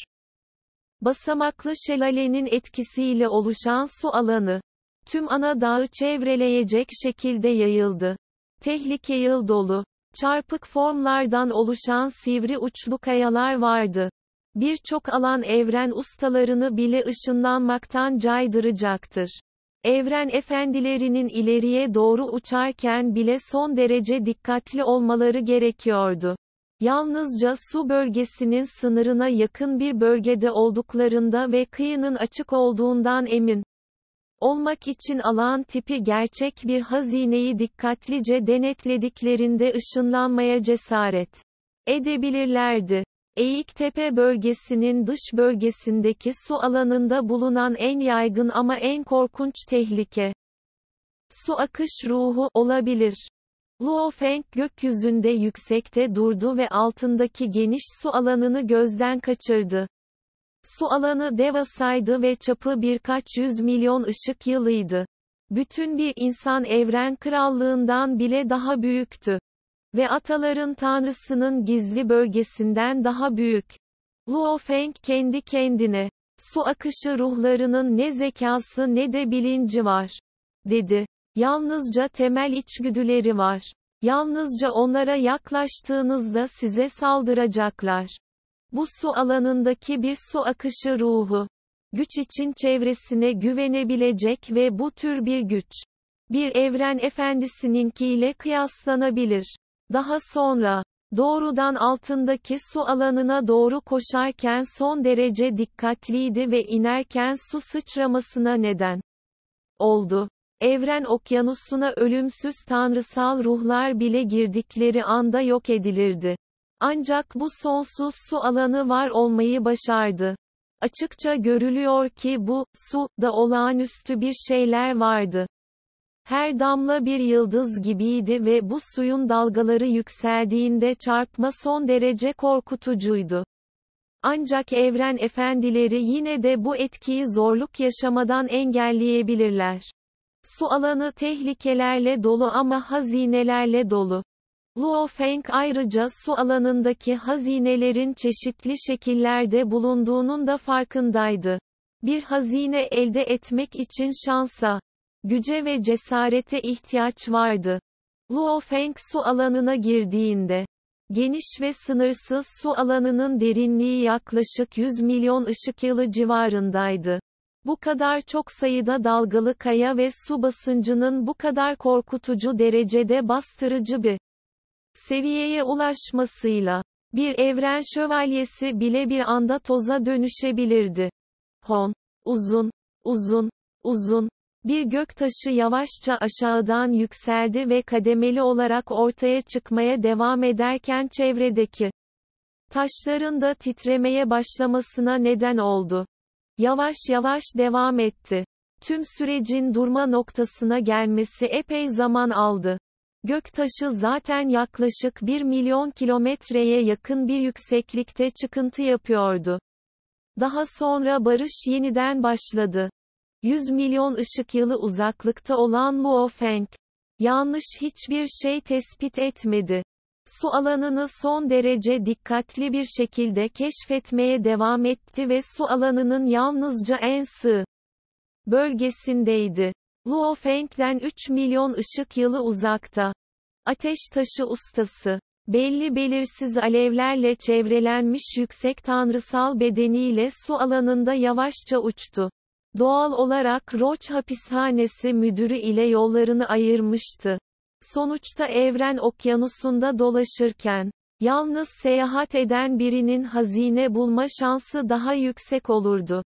A: Basamaklı şelalenin etkisiyle oluşan su alanı, tüm ana dağı çevreleyecek şekilde yayıldı. Tehlike yıl dolu, çarpık formlardan oluşan sivri uçlu kayalar vardı. Birçok alan evren ustalarını bile ışınlanmaktan caydıracaktır. Evren efendilerinin ileriye doğru uçarken bile son derece dikkatli olmaları gerekiyordu. Yalnızca su bölgesinin sınırına yakın bir bölgede olduklarında ve kıyının açık olduğundan emin olmak için alan tipi gerçek bir hazineyi dikkatlice denetlediklerinde ışınlanmaya cesaret edebilirlerdi. Eğik Tepe bölgesinin dış bölgesindeki su alanında bulunan en yaygın ama en korkunç tehlike. Su akış ruhu olabilir. Luo Feng gökyüzünde yüksekte durdu ve altındaki geniş su alanını gözden kaçırdı. Su alanı devasaydı ve çapı birkaç yüz milyon ışık yılıydı. Bütün bir insan evren krallığından bile daha büyüktü. Ve ataların tanrısının gizli bölgesinden daha büyük. Luo Feng kendi kendine, su akışı ruhlarının ne zekası ne de bilinci var, dedi. Yalnızca temel içgüdüleri var. Yalnızca onlara yaklaştığınızda size saldıracaklar. Bu su alanındaki bir su akışı ruhu. Güç için çevresine güvenebilecek ve bu tür bir güç. Bir evren efendisininkiyle kıyaslanabilir. Daha sonra, doğrudan altındaki su alanına doğru koşarken son derece dikkatliydi ve inerken su sıçramasına neden oldu. Evren okyanusuna ölümsüz tanrısal ruhlar bile girdikleri anda yok edilirdi. Ancak bu sonsuz su alanı var olmayı başardı. Açıkça görülüyor ki bu, su, da olağanüstü bir şeyler vardı. Her damla bir yıldız gibiydi ve bu suyun dalgaları yükseldiğinde çarpma son derece korkutucuydu. Ancak evren efendileri yine de bu etkiyi zorluk yaşamadan engelleyebilirler. Su alanı tehlikelerle dolu ama hazinelerle dolu. Luo Feng ayrıca su alanındaki hazinelerin çeşitli şekillerde bulunduğunun da farkındaydı. Bir hazine elde etmek için şansa, güce ve cesarete ihtiyaç vardı. Luo Feng su alanına girdiğinde, geniş ve sınırsız su alanının derinliği yaklaşık 100 milyon ışık yılı civarındaydı. Bu kadar çok sayıda dalgalı kaya ve su basıncının bu kadar korkutucu derecede bastırıcı bir seviyeye ulaşmasıyla, bir evren şövalyesi bile bir anda toza dönüşebilirdi. Hon, uzun, uzun, uzun, bir gök taşı yavaşça aşağıdan yükseldi ve kademeli olarak ortaya çıkmaya devam ederken çevredeki taşların da titremeye başlamasına neden oldu. Yavaş yavaş devam etti. Tüm sürecin durma noktasına gelmesi epey zaman aldı. Gök taşı zaten yaklaşık 1 milyon kilometreye yakın bir yükseklikte çıkıntı yapıyordu. Daha sonra barış yeniden başladı. 100 milyon ışık yılı uzaklıkta olan Muofeng, yanlış hiçbir şey tespit etmedi. Su alanını son derece dikkatli bir şekilde keşfetmeye devam etti ve su alanının yalnızca en sığ bölgesindeydi. Luofeng'den 3 milyon ışık yılı uzakta. Ateş taşı ustası belli belirsiz alevlerle çevrelenmiş yüksek tanrısal bedeniyle su alanında yavaşça uçtu. Doğal olarak Roach hapishanesi müdürü ile yollarını ayırmıştı. Sonuçta evren okyanusunda dolaşırken, yalnız seyahat eden birinin hazine bulma şansı daha yüksek olurdu.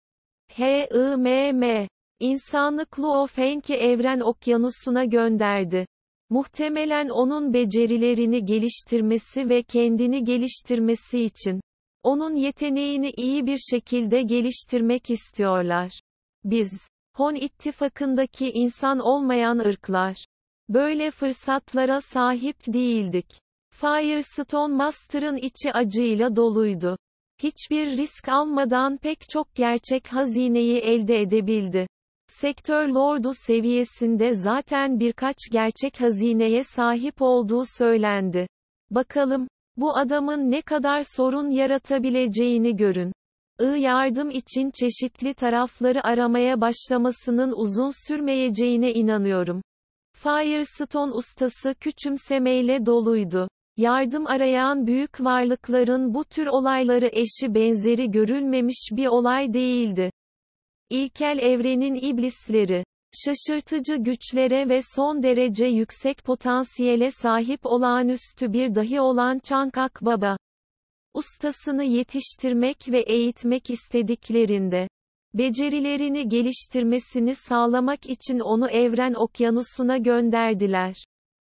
A: H.I.M.M. İnsanlık Luo Feng'i evren okyanusuna gönderdi. Muhtemelen onun becerilerini geliştirmesi ve kendini geliştirmesi için. Onun yeteneğini iyi bir şekilde geliştirmek istiyorlar. Biz, Hon ittifakındaki insan olmayan ırklar, böyle fırsatlara sahip değildik. Firestone Master'ın içi acıyla doluydu. Hiçbir risk almadan pek çok gerçek hazineyi elde edebildi. Sektör lordu seviyesinde zaten birkaç gerçek hazineye sahip olduğu söylendi. Bakalım, bu adamın ne kadar sorun yaratabileceğini görün. I yardım için çeşitli tarafları aramaya başlamasının uzun sürmeyeceğine inanıyorum. Firestone ustası küçümsemeyle doluydu. Yardım arayan büyük varlıkların bu tür olayları eşi benzeri görülmemiş bir olay değildi. İlkel evrenin iblisleri, şaşırtıcı güçlere ve son derece yüksek potansiyele sahip olağanüstü bir dahi olan Çankak Baba, ustasını yetiştirmek ve eğitmek istediklerinde, becerilerini geliştirmesini sağlamak için onu evren okyanusuna gönderdiler.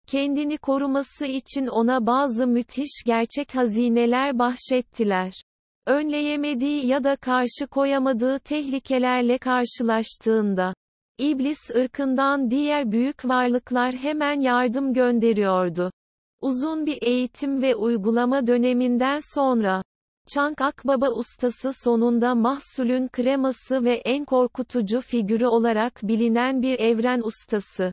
A: Kendini koruması için ona bazı müthiş gerçek hazineler bahşettiler. Önleyemediği ya da karşı koyamadığı tehlikelerle karşılaştığında, iblis ırkından diğer büyük varlıklar hemen yardım gönderiyordu. Uzun bir eğitim ve uygulama döneminden sonra, Çank Akbaba ustası sonunda mahsulün kreması ve en korkutucu figürü olarak bilinen bir evren ustası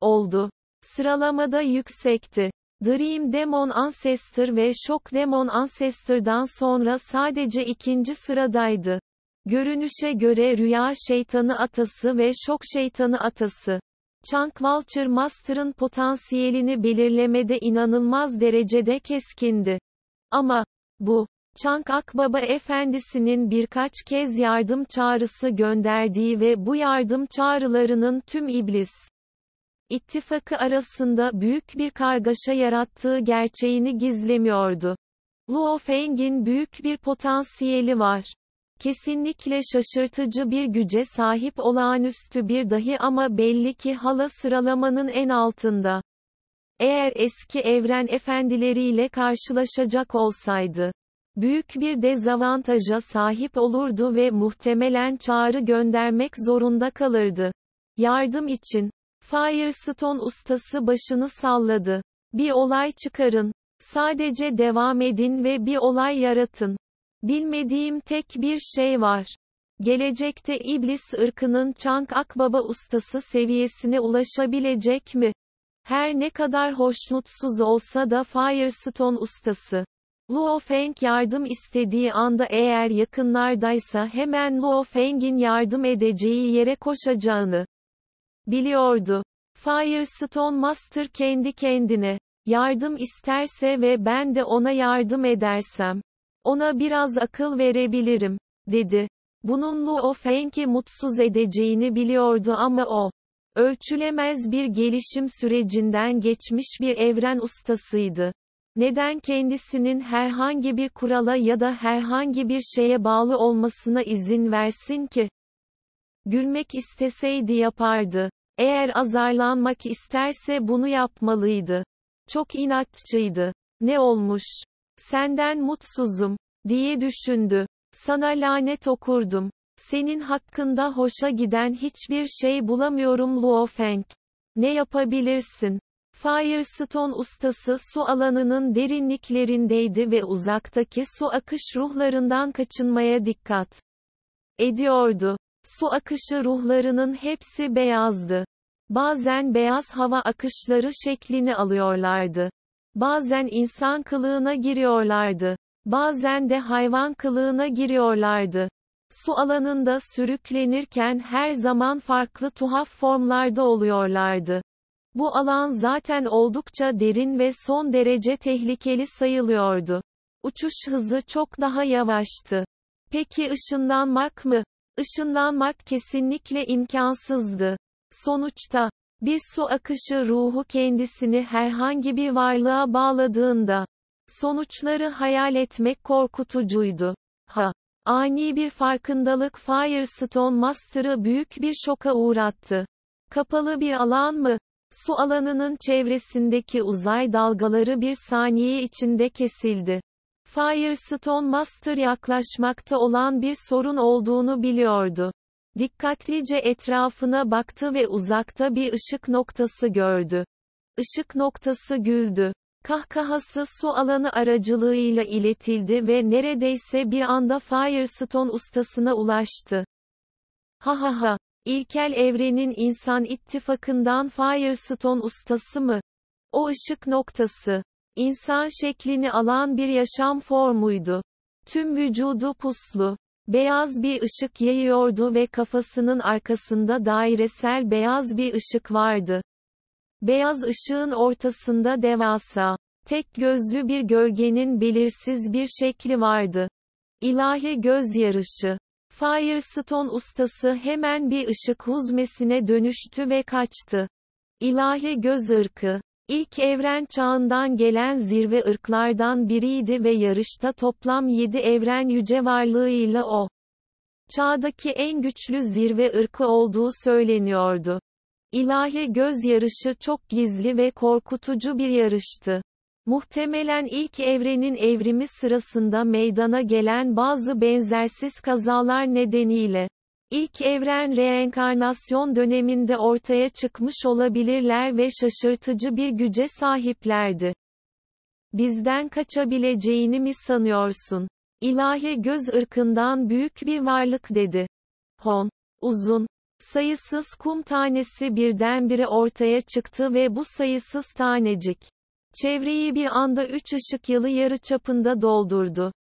A: oldu. Sıralamada yüksekti. Dream Demon Ancestor ve Shock Demon Ancestor'dan sonra sadece ikinci sıradaydı. Görünüşe göre rüya şeytanı atası ve şok şeytanı atası. Chunk Vulture Master'ın potansiyelini belirlemede inanılmaz derecede keskindi. Ama, bu, Chunk Akbaba Efendisi'nin birkaç kez yardım çağrısı gönderdiği ve bu yardım çağrılarının tüm iblis ittifakı arasında büyük bir kargaşa yarattığı gerçeğini gizlemiyordu. Luo Feng'in büyük bir potansiyeli var. Kesinlikle şaşırtıcı bir güce sahip olağanüstü bir dahi ama belli ki hala sıralamanın en altında. Eğer eski evren efendileriyle karşılaşacak olsaydı, büyük bir dezavantaja sahip olurdu ve muhtemelen çağrı göndermek zorunda kalırdı. Yardım için, Firestone ustası başını salladı. Bir olay çıkarın, sadece devam edin ve bir olay yaratın. Bilmediğim tek bir şey var. Gelecekte iblis ırkının Çank Akbaba ustası seviyesine ulaşabilecek mi? Her ne kadar hoşnutsuz olsa da Firestone ustası. Luo Feng yardım istediği anda eğer yakınlardaysa hemen Luo Feng'in yardım edeceği yere koşacağını biliyordu. Firestone Master kendi kendine yardım isterse ve ben de ona yardım edersem ona biraz akıl verebilirim, dedi. Bunun o Feng'i mutsuz edeceğini biliyordu ama o, ölçülemez bir gelişim sürecinden geçmiş bir evren ustasıydı. Neden kendisinin herhangi bir kurala ya da herhangi bir şeye bağlı olmasına izin versin ki? Gülmek isteseydi yapardı. Eğer azarlanmak isterse bunu yapmalıydı. Çok inatçıydı. Ne olmuş? Senden mutsuzum, diye düşündü. Sana lanet okurdum. Senin hakkında hoşa giden hiçbir şey bulamıyorum Luo Feng. Ne yapabilirsin? Firestone ustası su alanının derinliklerindeydi ve uzaktaki su akış ruhlarından kaçınmaya dikkat ediyordu. Su akışı ruhlarının hepsi beyazdı. Bazen beyaz hava akışları şeklini alıyorlardı. Bazen insan kılığına giriyorlardı. Bazen de hayvan kılığına giriyorlardı. Su alanında sürüklenirken her zaman farklı tuhaf formlarda oluyorlardı. Bu alan zaten oldukça derin ve son derece tehlikeli sayılıyordu. Uçuş hızı çok daha yavaştı. Peki ışınlanmak mı? Işınlanmak kesinlikle imkansızdı. Sonuçta, bir su akışı ruhu kendisini herhangi bir varlığa bağladığında, sonuçları hayal etmek korkutucuydu. Ha! Ani bir farkındalık Firestone Master'ı büyük bir şoka uğrattı. Kapalı bir alan mı? Su alanının çevresindeki uzay dalgaları bir saniye içinde kesildi. Firestone Master yaklaşmakta olan bir sorun olduğunu biliyordu. Dikkatlice etrafına baktı ve uzakta bir ışık noktası gördü. Işık noktası güldü. Kahkahası su alanı aracılığıyla iletildi ve neredeyse bir anda Firestone ustasına ulaştı. Ha ha ha. İlkel evrenin insan ittifakından Firestone ustası mı? O ışık noktası. İnsan şeklini alan bir yaşam formuydu. Tüm vücudu puslu, Beyaz bir ışık yayıyordu ve kafasının arkasında dairesel beyaz bir ışık vardı. Beyaz ışığın ortasında devasa, tek gözlü bir gölgenin belirsiz bir şekli vardı. İlahi göz yarışı. Firestone ustası hemen bir ışık huzmesine dönüştü ve kaçtı. İlahi göz ırkı. İlk evren çağından gelen zirve ırklardan biriydi ve yarışta toplam 7 evren yüce varlığıyla o çağdaki en güçlü zirve ırkı olduğu söyleniyordu. İlahi göz yarışı çok gizli ve korkutucu bir yarıştı. Muhtemelen ilk evrenin evrimi sırasında meydana gelen bazı benzersiz kazalar nedeniyle İlk evren reenkarnasyon döneminde ortaya çıkmış olabilirler ve şaşırtıcı bir güce sahiplerdi. Bizden kaçabileceğini mi sanıyorsun? İlahi göz ırkından büyük bir varlık dedi. Hon. Uzun. Sayısız kum tanesi birdenbire ortaya çıktı ve bu sayısız tanecik. Çevreyi bir anda 3 ışık yılı yarı çapında doldurdu.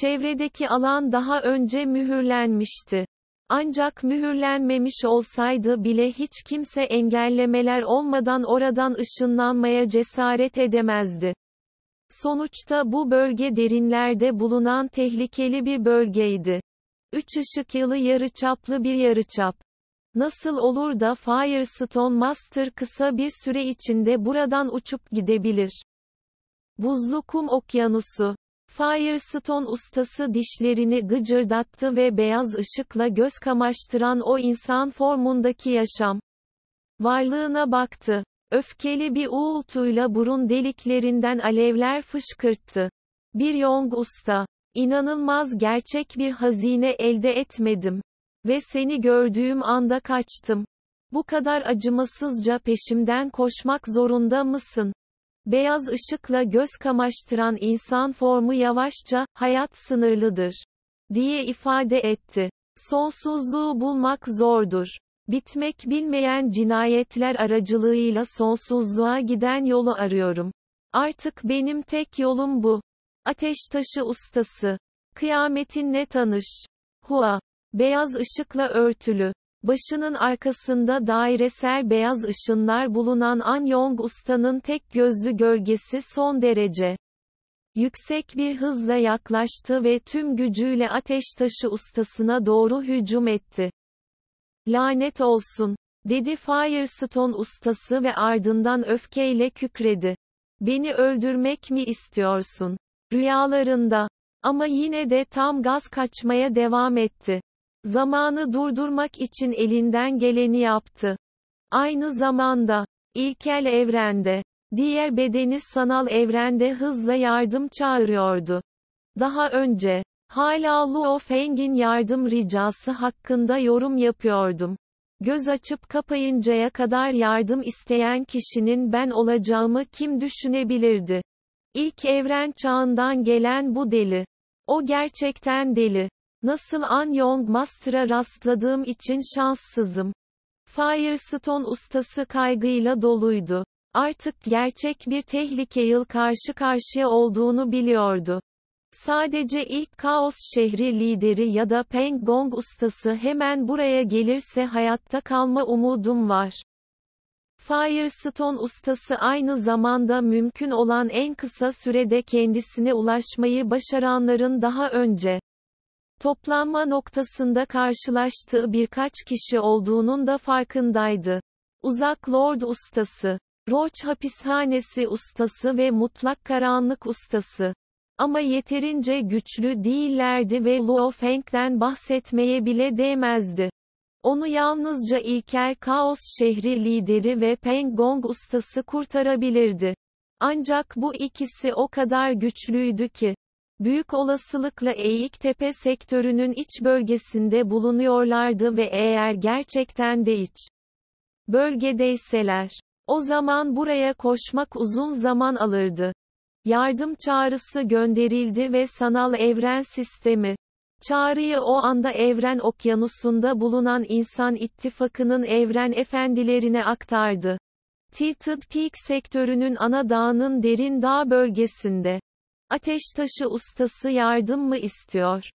A: Çevredeki alan daha önce mühürlenmişti. Ancak mühürlenmemiş olsaydı bile hiç kimse engellemeler olmadan oradan ışınlanmaya cesaret edemezdi. Sonuçta bu bölge derinlerde bulunan tehlikeli bir bölgeydi. Üç ışık yılı yarıçaplı bir yarıçap. Nasıl olur da Firestone Master kısa bir süre içinde buradan uçup gidebilir? Buzlu Kum Okyanusu Firestone ustası dişlerini gıcırdattı ve beyaz ışıkla göz kamaştıran o insan formundaki yaşam varlığına baktı. Öfkeli bir uğultuyla burun deliklerinden alevler fışkırttı. Bir Yong usta, inanılmaz gerçek bir hazine elde etmedim ve seni gördüğüm anda kaçtım. Bu kadar acımasızca peşimden koşmak zorunda mısın? Beyaz ışıkla göz kamaştıran insan formu yavaşça, hayat sınırlıdır. diye ifade etti. Sonsuzluğu bulmak zordur. Bitmek bilmeyen cinayetler aracılığıyla sonsuzluğa giden yolu arıyorum. Artık benim tek yolum bu. Ateş taşı ustası. Kıyametinle tanış. Hua. Beyaz ışıkla örtülü. Başının arkasında dairesel beyaz ışınlar bulunan An Yong ustanın tek gözlü gölgesi son derece yüksek bir hızla yaklaştı ve tüm gücüyle ateş taşı ustasına doğru hücum etti. Lanet olsun, dedi Firestone ustası ve ardından öfkeyle kükredi. Beni öldürmek mi istiyorsun? Rüyalarında. Ama yine de tam gaz kaçmaya devam etti. Zamanı durdurmak için elinden geleni yaptı. Aynı zamanda, ilkel evrende, diğer bedeni sanal evrende hızla yardım çağırıyordu. Daha önce, hala Luo Feng'in yardım ricası hakkında yorum yapıyordum. Göz açıp kapayıncaya kadar yardım isteyen kişinin ben olacağımı kim düşünebilirdi? İlk evren çağından gelen bu deli. O gerçekten deli. Nasıl An Yong Master'a rastladığım için şanssızım. Firestone ustası kaygıyla doluydu. Artık gerçek bir tehlike yıl karşı karşıya olduğunu biliyordu. Sadece ilk Kaos şehri lideri ya da Peng Gong ustası hemen buraya gelirse hayatta kalma umudum var. Firestone ustası aynı zamanda mümkün olan en kısa sürede kendisine ulaşmayı başaranların daha önce Toplanma noktasında karşılaştığı birkaç kişi olduğunun da farkındaydı. Uzak Lord ustası, Roach hapishanesi ustası ve mutlak karanlık ustası. Ama yeterince güçlü değillerdi ve Luo Feng'den bahsetmeye bile değmezdi. Onu yalnızca ilkel Kaos şehri lideri ve Peng Gong ustası kurtarabilirdi. Ancak bu ikisi o kadar güçlüydü ki, büyük olasılıkla Eğiktepe sektörünün iç bölgesinde bulunuyorlardı ve eğer gerçekten de iç bölgedeyseler, o zaman buraya koşmak uzun zaman alırdı. Yardım çağrısı gönderildi ve sanal evren sistemi Çağrıyı o anda evren okyanusunda bulunan İnsan İttifakının evren efendilerine aktardı. Tilted Peak sektörünün ana dağının derin dağ bölgesinde Ateş taşı ustası yardım mı istiyor?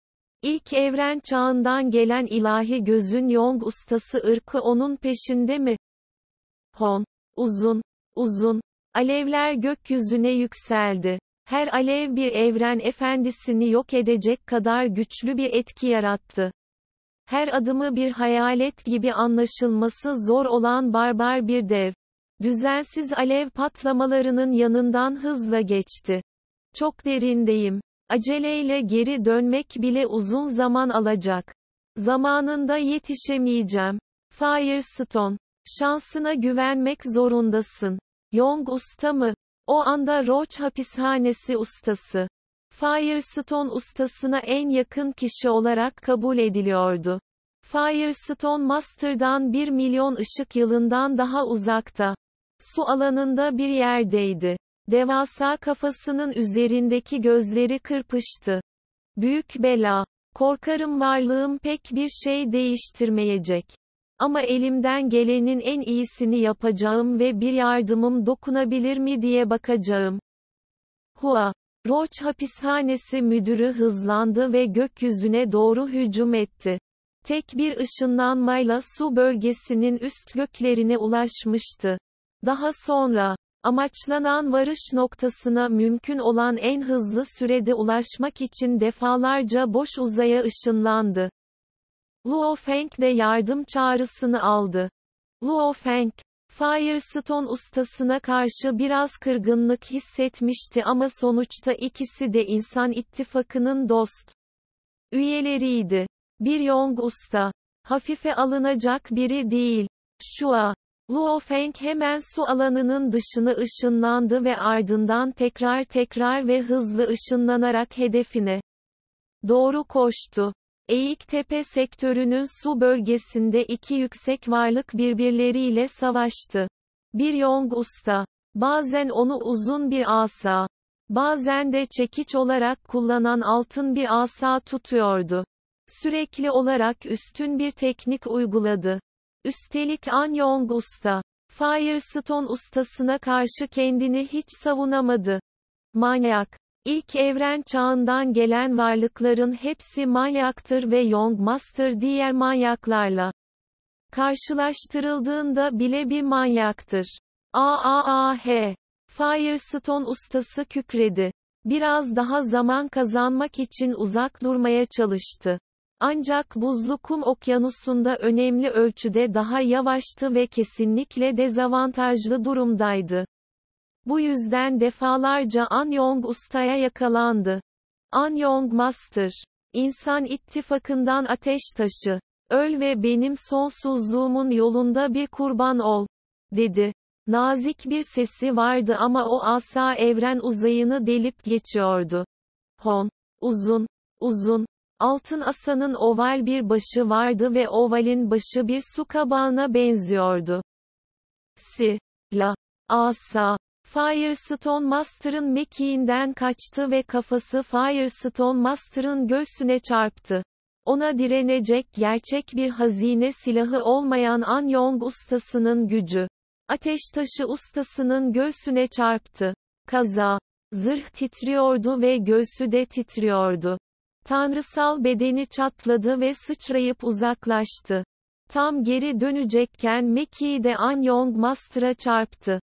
A: İlk evren çağından gelen ilahi gözün Yong ustası ırkı onun peşinde mi? Hon. Uzun. Uzun. Alevler gökyüzüne yükseldi. Her alev bir evren efendisini yok edecek kadar güçlü bir etki yarattı. Her adımı bir hayalet gibi anlaşılması zor olan barbar bir dev. Düzensiz alev patlamalarının yanından hızla geçti. Çok derindeyim. Aceleyle geri dönmek bile uzun zaman alacak. Zamanında yetişemeyeceğim. Firestone. Şansına güvenmek zorundasın. Young usta mı? O anda Roach hapishanesi ustası. Firestone ustasına en yakın kişi olarak kabul ediliyordu. Firestone Master'dan 1 milyon ışık yılından daha uzakta. Su alanında bir yerdeydi. Devasa kafasının üzerindeki gözleri kırpıştı. Büyük bela. Korkarım varlığım pek bir şey değiştirmeyecek. Ama elimden gelenin en iyisini yapacağım ve bir yardımım dokunabilir mi diye bakacağım. Hua. Roach hapishanesi müdürü hızlandı ve gökyüzüne doğru hücum etti. Tek bir ışınlanmayla su bölgesinin üst göklerine ulaşmıştı. Daha sonra, Amaçlanan varış noktasına mümkün olan en hızlı sürede ulaşmak için defalarca boş uzaya ışınlandı. Luo Feng de yardım çağrısını aldı. Luo Feng, Firestone ustasına karşı biraz kırgınlık hissetmişti ama sonuçta ikisi de insan ittifakının dost üyeleriydi. Bir Yong usta, hafife alınacak biri değil. Şua, Luofeng hemen su alanının dışını ışınlandı ve ardından tekrar tekrar ve hızlı ışınlanarak hedefine doğru koştu. Eğik tepe sektörünün su bölgesinde iki yüksek varlık birbirleriyle savaştı. Bir Yong Usta. Bazen onu uzun bir asa, bazen de çekiç olarak kullanan altın bir asa tutuyordu. Sürekli olarak üstün bir teknik uyguladı. Üstelik an Anyong Usta, Firestone ustasına karşı kendini hiç savunamadı. Manyak. İlk evren çağından gelen varlıkların hepsi manyaktır ve Young Master diğer manyaklarla karşılaştırıldığında bile bir manyaktır. AAAH. Firestone ustası kükredi. Biraz daha zaman kazanmak için uzak durmaya çalıştı. Ancak buzlu kum okyanusunda önemli ölçüde daha yavaştı ve kesinlikle dezavantajlı durumdaydı. Bu yüzden defalarca An Yong ustaya yakalandı. An Yong Master. İnsan ittifakından ateş taşı. Öl ve benim sonsuzluğumun yolunda bir kurban ol. Dedi. Nazik bir sesi vardı ama o asa evren uzayını delip geçiyordu. Hon. Uzun. Uzun. Altın asanın oval bir başı vardı ve ovalin başı bir su kabağına benziyordu. Si. La. Asa. Firestone Master'ın mekiğinden kaçtı ve kafası Firestone Master'ın göğsüne çarptı. Ona direnecek gerçek bir hazine silahı olmayan An Yong ustasının gücü. Ateş taşı ustasının göğsüne çarptı. Kaza. Zırh titriyordu ve göğsü de titriyordu. Tanrısal bedeni çatladı ve sıçrayıp uzaklaştı. Tam geri dönecekken Meki de An Yong Master'a çarptı.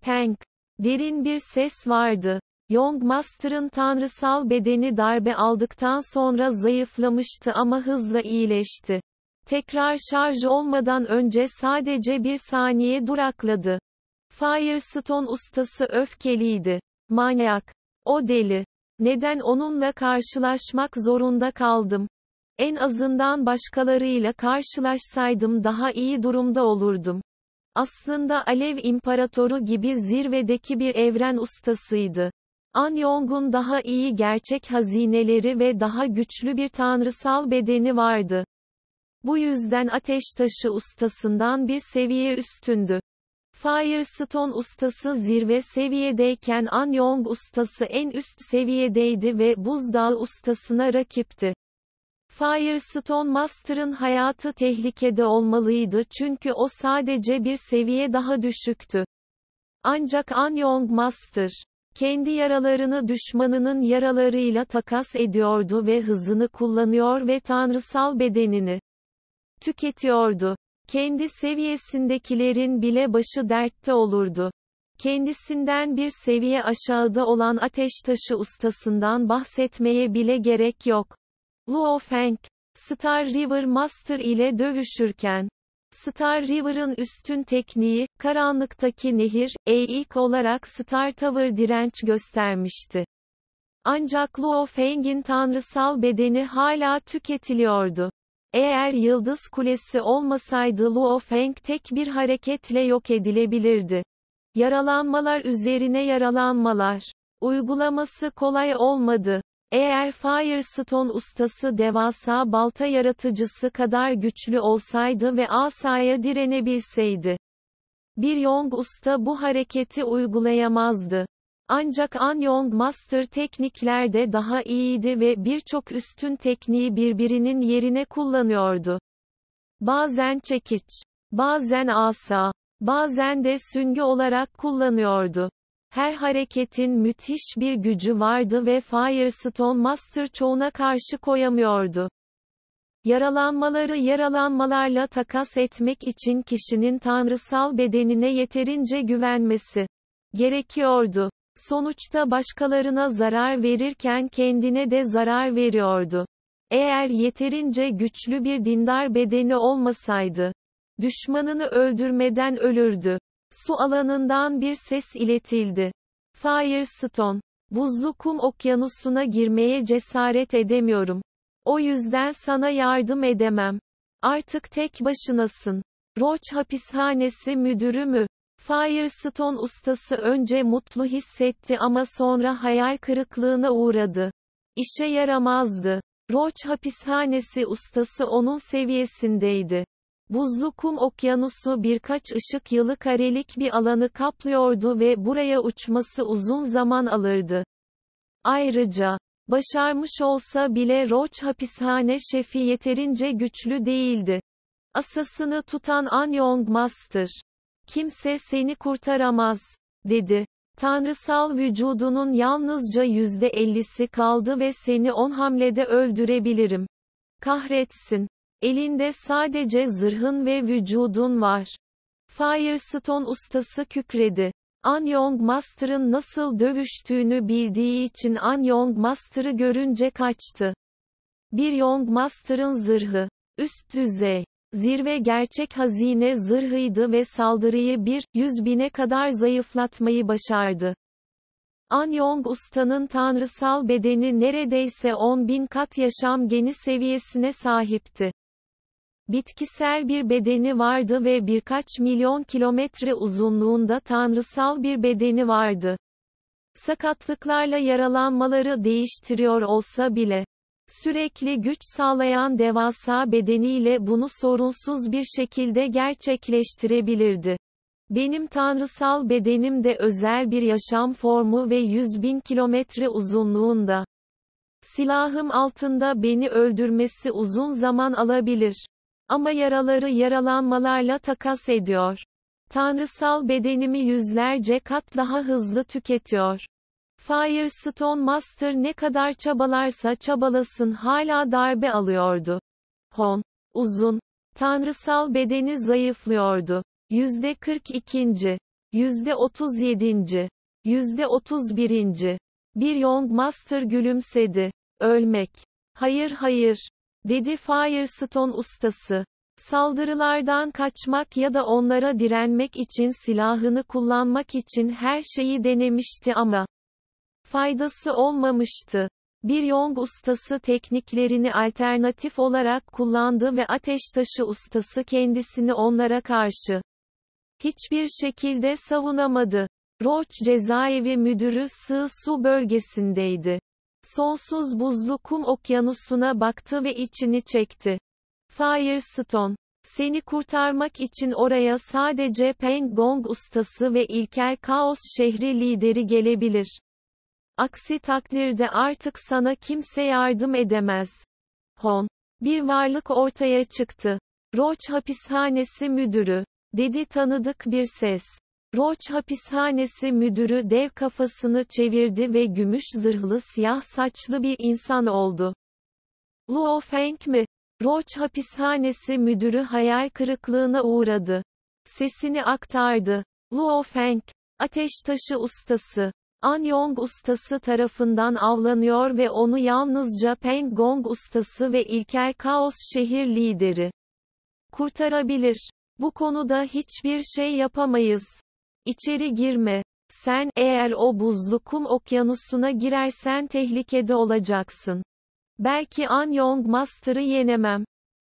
A: Peng. Derin bir ses vardı. Young Master'ın tanrısal bedeni darbe aldıktan sonra zayıflamıştı ama hızla iyileşti. Tekrar şarj olmadan önce sadece bir saniye durakladı. Firestone ustası öfkeliydi. Manyak. O deli. Neden onunla karşılaşmak zorunda kaldım? En azından başkalarıyla karşılaşsaydım daha iyi durumda olurdum. Aslında Alev İmparatoru gibi zirvedeki bir evren ustasıydı. An Yong'un daha iyi gerçek hazineleri ve daha güçlü bir tanrısal bedeni vardı. Bu yüzden ateş taşı ustasından bir seviye üstündü. Firestone ustası zirve seviyedeyken An Yong ustası en üst seviyedeydi ve Buzdağı ustasına rakipti. Firestone Master'ın hayatı tehlikede olmalıydı çünkü o sadece bir seviye daha düşüktü. Ancak An Yong Master, kendi yaralarını düşmanının yaralarıyla takas ediyordu ve hızını kullanıyor ve tanrısal bedenini tüketiyordu. Kendi seviyesindekilerin bile başı dertte olurdu. Kendisinden bir seviye aşağıda olan ateş taşı ustasından bahsetmeye bile gerek yok. Luo Feng, Star River Master ile dövüşürken, Star River'ın üstün tekniği, karanlıktaki nehir, e ilk olarak Star Tower direnç göstermişti. Ancak Luo Feng'in tanrısal bedeni hala tüketiliyordu. Eğer Yıldız Kulesi olmasaydı Luo Feng tek bir hareketle yok edilebilirdi. Yaralanmalar üzerine yaralanmalar. Uygulaması kolay olmadı. Eğer Firestone ustası devasa balta yaratıcısı kadar güçlü olsaydı ve asaya direnebilseydi. Bir Yong usta bu hareketi uygulayamazdı. Ancak Anyong Master tekniklerde daha iyiydi ve birçok üstün tekniği birbirinin yerine kullanıyordu. Bazen çekiç, bazen asa, bazen de süngü olarak kullanıyordu. Her hareketin müthiş bir gücü vardı ve Firestone Master çoğuna karşı koyamıyordu. Yaralanmaları yaralanmalarla takas etmek için kişinin tanrısal bedenine yeterince güvenmesi gerekiyordu. Sonuçta başkalarına zarar verirken kendine de zarar veriyordu. Eğer yeterince güçlü bir dindar bedeni olmasaydı, düşmanını öldürmeden ölürdü. Su alanından bir ses iletildi. Firestone, buzlu kum okyanusuna girmeye cesaret edemiyorum. O yüzden sana yardım edemem. Artık tek başınasın. Roach hapishanesi müdürü mü? Firestone ustası önce mutlu hissetti ama sonra hayal kırıklığına uğradı. İşe yaramazdı. Roach hapishanesi ustası onun seviyesindeydi. Buzlu kum okyanusu birkaç ışık yılı karelik bir alanı kaplıyordu ve buraya uçması uzun zaman alırdı. Ayrıca, başarmış olsa bile Roach hapishane şefi yeterince güçlü değildi. Asasını tutan An Yong Master Kimse seni kurtaramaz, dedi. Tanrısal vücudunun yalnızca yüzde ellisi kaldı ve seni on hamlede öldürebilirim. Kahretsin. Elinde sadece zırhın ve vücudun var. Firestone ustası kükredi. An Yong Master'ın nasıl dövüştüğünü bildiği için An Yong Master'ı görünce kaçtı. Bir Yong Master'ın zırhı. Üst düzey. Zirve gerçek hazine zırhıydı ve saldırıyı bir, yüz bine kadar zayıflatmayı başardı. An Yong Usta'nın tanrısal bedeni neredeyse 10 bin kat yaşam geni seviyesine sahipti. Bitkisel bir bedeni vardı ve birkaç milyon kilometre uzunluğunda tanrısal bir bedeni vardı. Sakatlıklarla yaralanmaları değiştiriyor olsa bile Sürekli güç sağlayan devasa bedeniyle bunu sorunsuz bir şekilde gerçekleştirebilirdi. Benim tanrısal bedenim de özel bir yaşam formu ve 100 bin kilometre uzunluğunda. Silahım altında beni öldürmesi uzun zaman alabilir. Ama yaraları yaralanmalarla takas ediyor. Tanrısal bedenimi yüzlerce kat daha hızlı tüketiyor. Firestone Master ne kadar çabalarsa çabalasın hala darbe alıyordu. Hon. Uzun. Tanrısal bedeni zayıflıyordu. Yüzde 42. Yüzde 37. Yüzde 31. Bir Young Master gülümsedi. Ölmek. Hayır hayır. Dedi Firestone ustası. Saldırılardan kaçmak ya da onlara direnmek için silahını kullanmak için her şeyi denemişti ama faydası olmamıştı. Bir yong ustası tekniklerini alternatif olarak kullandı ve ateş taşı ustası kendisini onlara karşı hiçbir şekilde savunamadı. Roach cezaevi müdürü sığ su bölgesindeydi. Sonsuz buzlu kum okyanusuna baktı ve içini çekti. Firestone seni kurtarmak için oraya sadece Peng Gong ustası ve ilkel kaos şehri lideri gelebilir. Aksi takdirde artık sana kimse yardım edemez. Hon. Bir varlık ortaya çıktı. Roach hapishanesi müdürü. Dedi tanıdık bir ses. Roach hapishanesi müdürü dev kafasını çevirdi ve gümüş zırhlı siyah saçlı bir insan oldu. Luo Feng mi? Roach hapishanesi müdürü hayal kırıklığına uğradı. Sesini aktardı. Luo Feng, ateş taşı ustası. An Anyong ustası tarafından avlanıyor ve onu yalnızca Peng Gong ustası ve ilkel Kaos şehir lideri kurtarabilir. Bu konuda hiçbir şey yapamayız. İçeri girme. Sen eğer o buzlu kum okyanusuna girersen tehlikede olacaksın. Belki An Anyong Master'ı yenemem.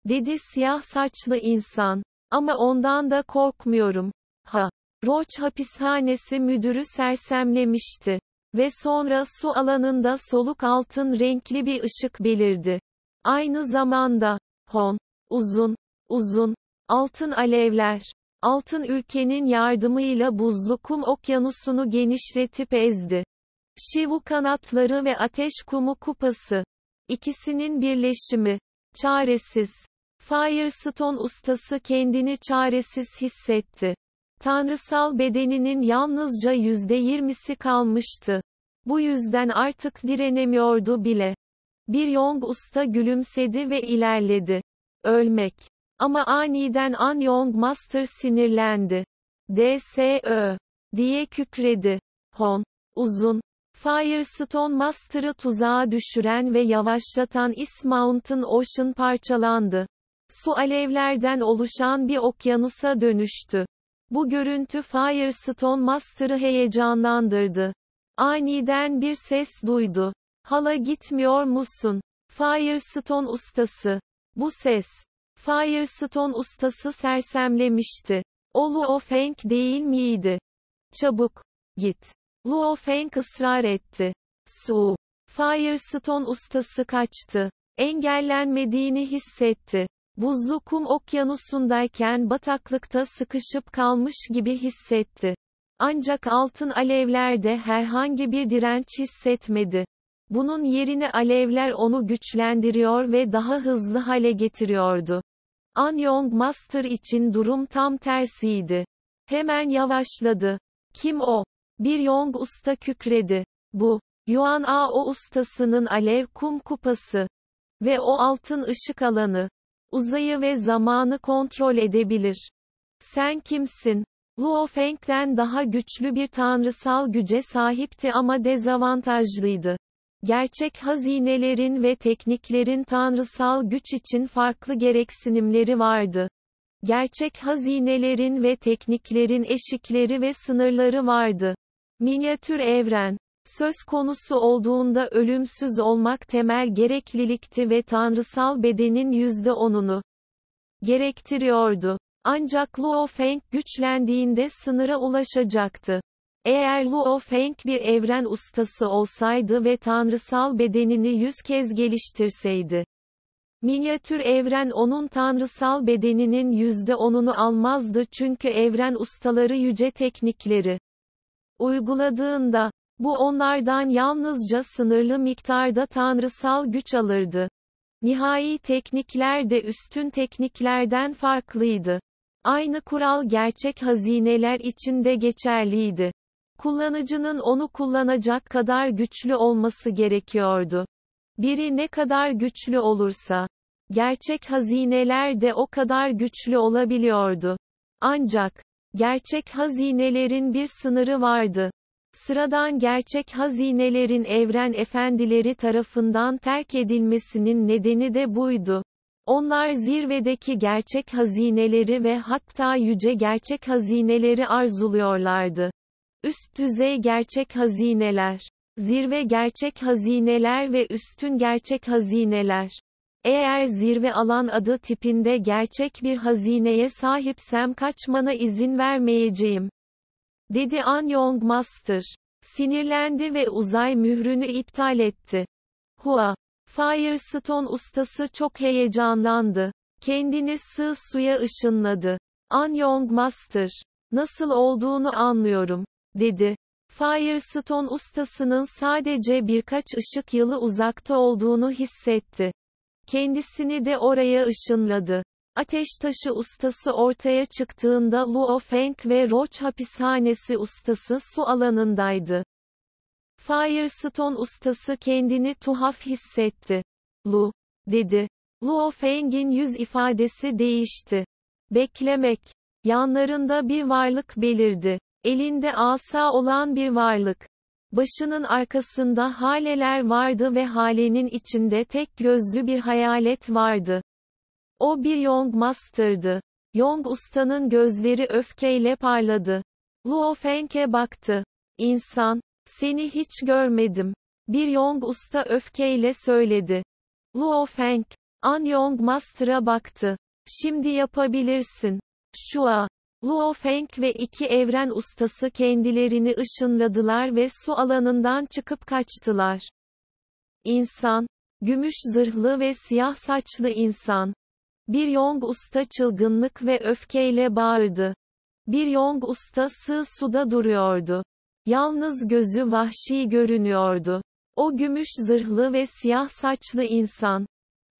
A: Dedi siyah saçlı insan. Ama ondan da korkmuyorum. Ha. Roach hapishanesi müdürü sersemlemişti. Ve sonra su alanında soluk altın renkli bir ışık belirdi. Aynı zamanda, hon, uzun, uzun, altın alevler, altın ülkenin yardımıyla buzlu kum okyanusunu genişletip ezdi. Şivu kanatları ve ateş kumu kupası. ikisinin birleşimi. Çaresiz. Firestone ustası kendini çaresiz hissetti. Tanrısal bedeninin yalnızca yüzde yirmisi kalmıştı. Bu yüzden artık direnemiyordu bile. Bir Yong usta gülümsedi ve ilerledi. Ölmek. Ama aniden An Yong Master sinirlendi. DSÖ diye kükredi. Hon, uzun. Firestone Master'ı tuzağa düşüren ve yavaşlatan Is Mountain Ocean parçalandı. Su alevlerden oluşan bir okyanusa dönüştü. Bu görüntü Firestone Master'ı heyecanlandırdı. Aniden bir ses duydu. Hala gitmiyor musun? Firestone ustası. Bu ses. Firestone ustası sersemlemişti. O Luo Feng değil miydi? Çabuk. Git. Luo Feng ısrar etti. Su. Firestone ustası kaçtı. Engellenmediğini hissetti. Buzlu kum okyanusundayken bataklıkta sıkışıp kalmış gibi hissetti. Ancak altın alevlerde herhangi bir direnç hissetmedi. Bunun yerine alevler onu güçlendiriyor ve daha hızlı hale getiriyordu. An Young Master için durum tam tersiydi. Hemen yavaşladı. Kim o? Bir Young usta kükredi. Bu, Yuan A o ustasının alev kum kupası. Ve o altın ışık alanı uzayı ve zamanı kontrol edebilir. Sen kimsin? Luo Feng'den daha güçlü bir tanrısal güce sahipti ama dezavantajlıydı. Gerçek hazinelerin ve tekniklerin tanrısal güç için farklı gereksinimleri vardı. Gerçek hazinelerin ve tekniklerin eşikleri ve sınırları vardı. Minyatür evren söz konusu olduğunda ölümsüz olmak temel gereklilikti ve tanrısal bedenin yüzde onunu gerektiriyordu. Ancak Luo Feng güçlendiğinde sınıra ulaşacaktı. Eğer Luo Feng bir evren ustası olsaydı ve tanrısal bedenini yüz kez geliştirseydi, Minyatür evren onun tanrısal bedeninin yüzde onunu almazdı çünkü evren ustaları yüce teknikleri uyguladığında, bu onlardan yalnızca sınırlı miktarda tanrısal güç alırdı. Nihai teknikler de üstün tekniklerden farklıydı. Aynı kural gerçek hazineler için de geçerliydi. Kullanıcının onu kullanacak kadar güçlü olması gerekiyordu. Biri ne kadar güçlü olursa, gerçek hazineler de o kadar güçlü olabiliyordu. Ancak, gerçek hazinelerin bir sınırı vardı. Sıradan gerçek hazinelerin evren efendileri tarafından terk edilmesinin nedeni de buydu. Onlar zirvedeki gerçek hazineleri ve hatta yüce gerçek hazineleri arzuluyorlardı. Üst düzey gerçek hazineler, zirve gerçek hazineler ve üstün gerçek hazineler. Eğer zirve alan adı tipinde gerçek bir hazineye sahipsem kaçmana izin vermeyeceğim dedi An Yong Master. Sinirlendi ve uzay mührünü iptal etti. Hua. Firestone ustası çok heyecanlandı. Kendini sığ suya ışınladı. An Yong Master. Nasıl olduğunu anlıyorum, dedi. Firestone ustasının sadece birkaç ışık yılı uzakta olduğunu hissetti. Kendisini de oraya ışınladı. Ateş taşı ustası ortaya çıktığında Luo Feng ve Roach hapishanesi ustası su alanındaydı. Firestone ustası kendini tuhaf hissetti. Lu, dedi. Luo Feng'in yüz ifadesi değişti. Beklemek. Yanlarında bir varlık belirdi. Elinde asa olan bir varlık. Başının arkasında haleler vardı ve halenin içinde tek gözlü bir hayalet vardı. O bir Young Master'dı. Young ustanın gözleri öfkeyle parladı. Luo Feng'e baktı. İnsan, seni hiç görmedim. Bir Young usta öfkeyle söyledi. Luo Feng, An Young Master'a baktı. Şimdi yapabilirsin. Şu Şua. Luo Feng ve iki evren ustası kendilerini ışınladılar ve su alanından çıkıp kaçtılar. İnsan, gümüş zırhlı ve siyah saçlı insan, bir Yong usta çılgınlık ve öfkeyle bağırdı. Bir Yong usta sığ suda duruyordu. Yalnız gözü vahşi görünüyordu. O gümüş zırhlı ve siyah saçlı insan.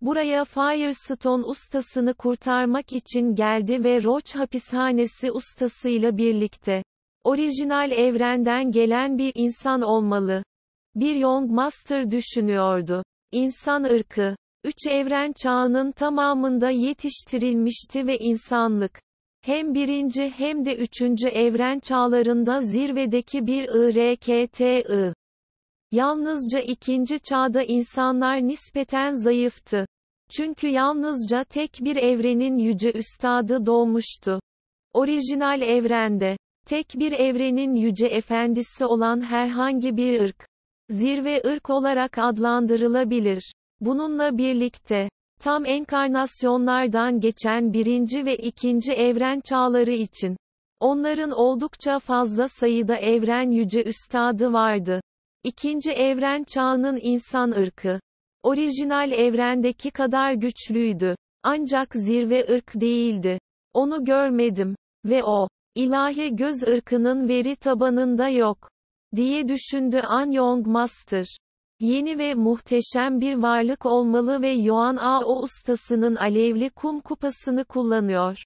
A: Buraya Firestone ustasını kurtarmak için geldi ve Roach hapishanesi ustasıyla birlikte. Orijinal evrenden gelen bir insan olmalı. Bir Young Master düşünüyordu. İnsan ırkı, Üç evren çağının tamamında yetiştirilmişti ve insanlık, hem birinci hem de üçüncü evren çağlarında zirvedeki bir IRKTI. Yalnızca ikinci çağda insanlar nispeten zayıftı. Çünkü yalnızca tek bir evrenin yüce üstadı doğmuştu. Orijinal evrende, tek bir evrenin yüce efendisi olan herhangi bir ırk, zirve ırk olarak adlandırılabilir. Bununla birlikte, tam enkarnasyonlardan geçen birinci ve ikinci evren çağları için, onların oldukça fazla sayıda evren yüce üstadı vardı. İkinci evren çağının insan ırkı, orijinal evrendeki kadar güçlüydü. Ancak zirve ırk değildi. Onu görmedim. Ve o, ilahi göz ırkının veri tabanında yok. Diye düşündü An Yong Master. Yeni ve muhteşem bir varlık olmalı ve Yoan A. O ustasının alevli kum kupasını kullanıyor.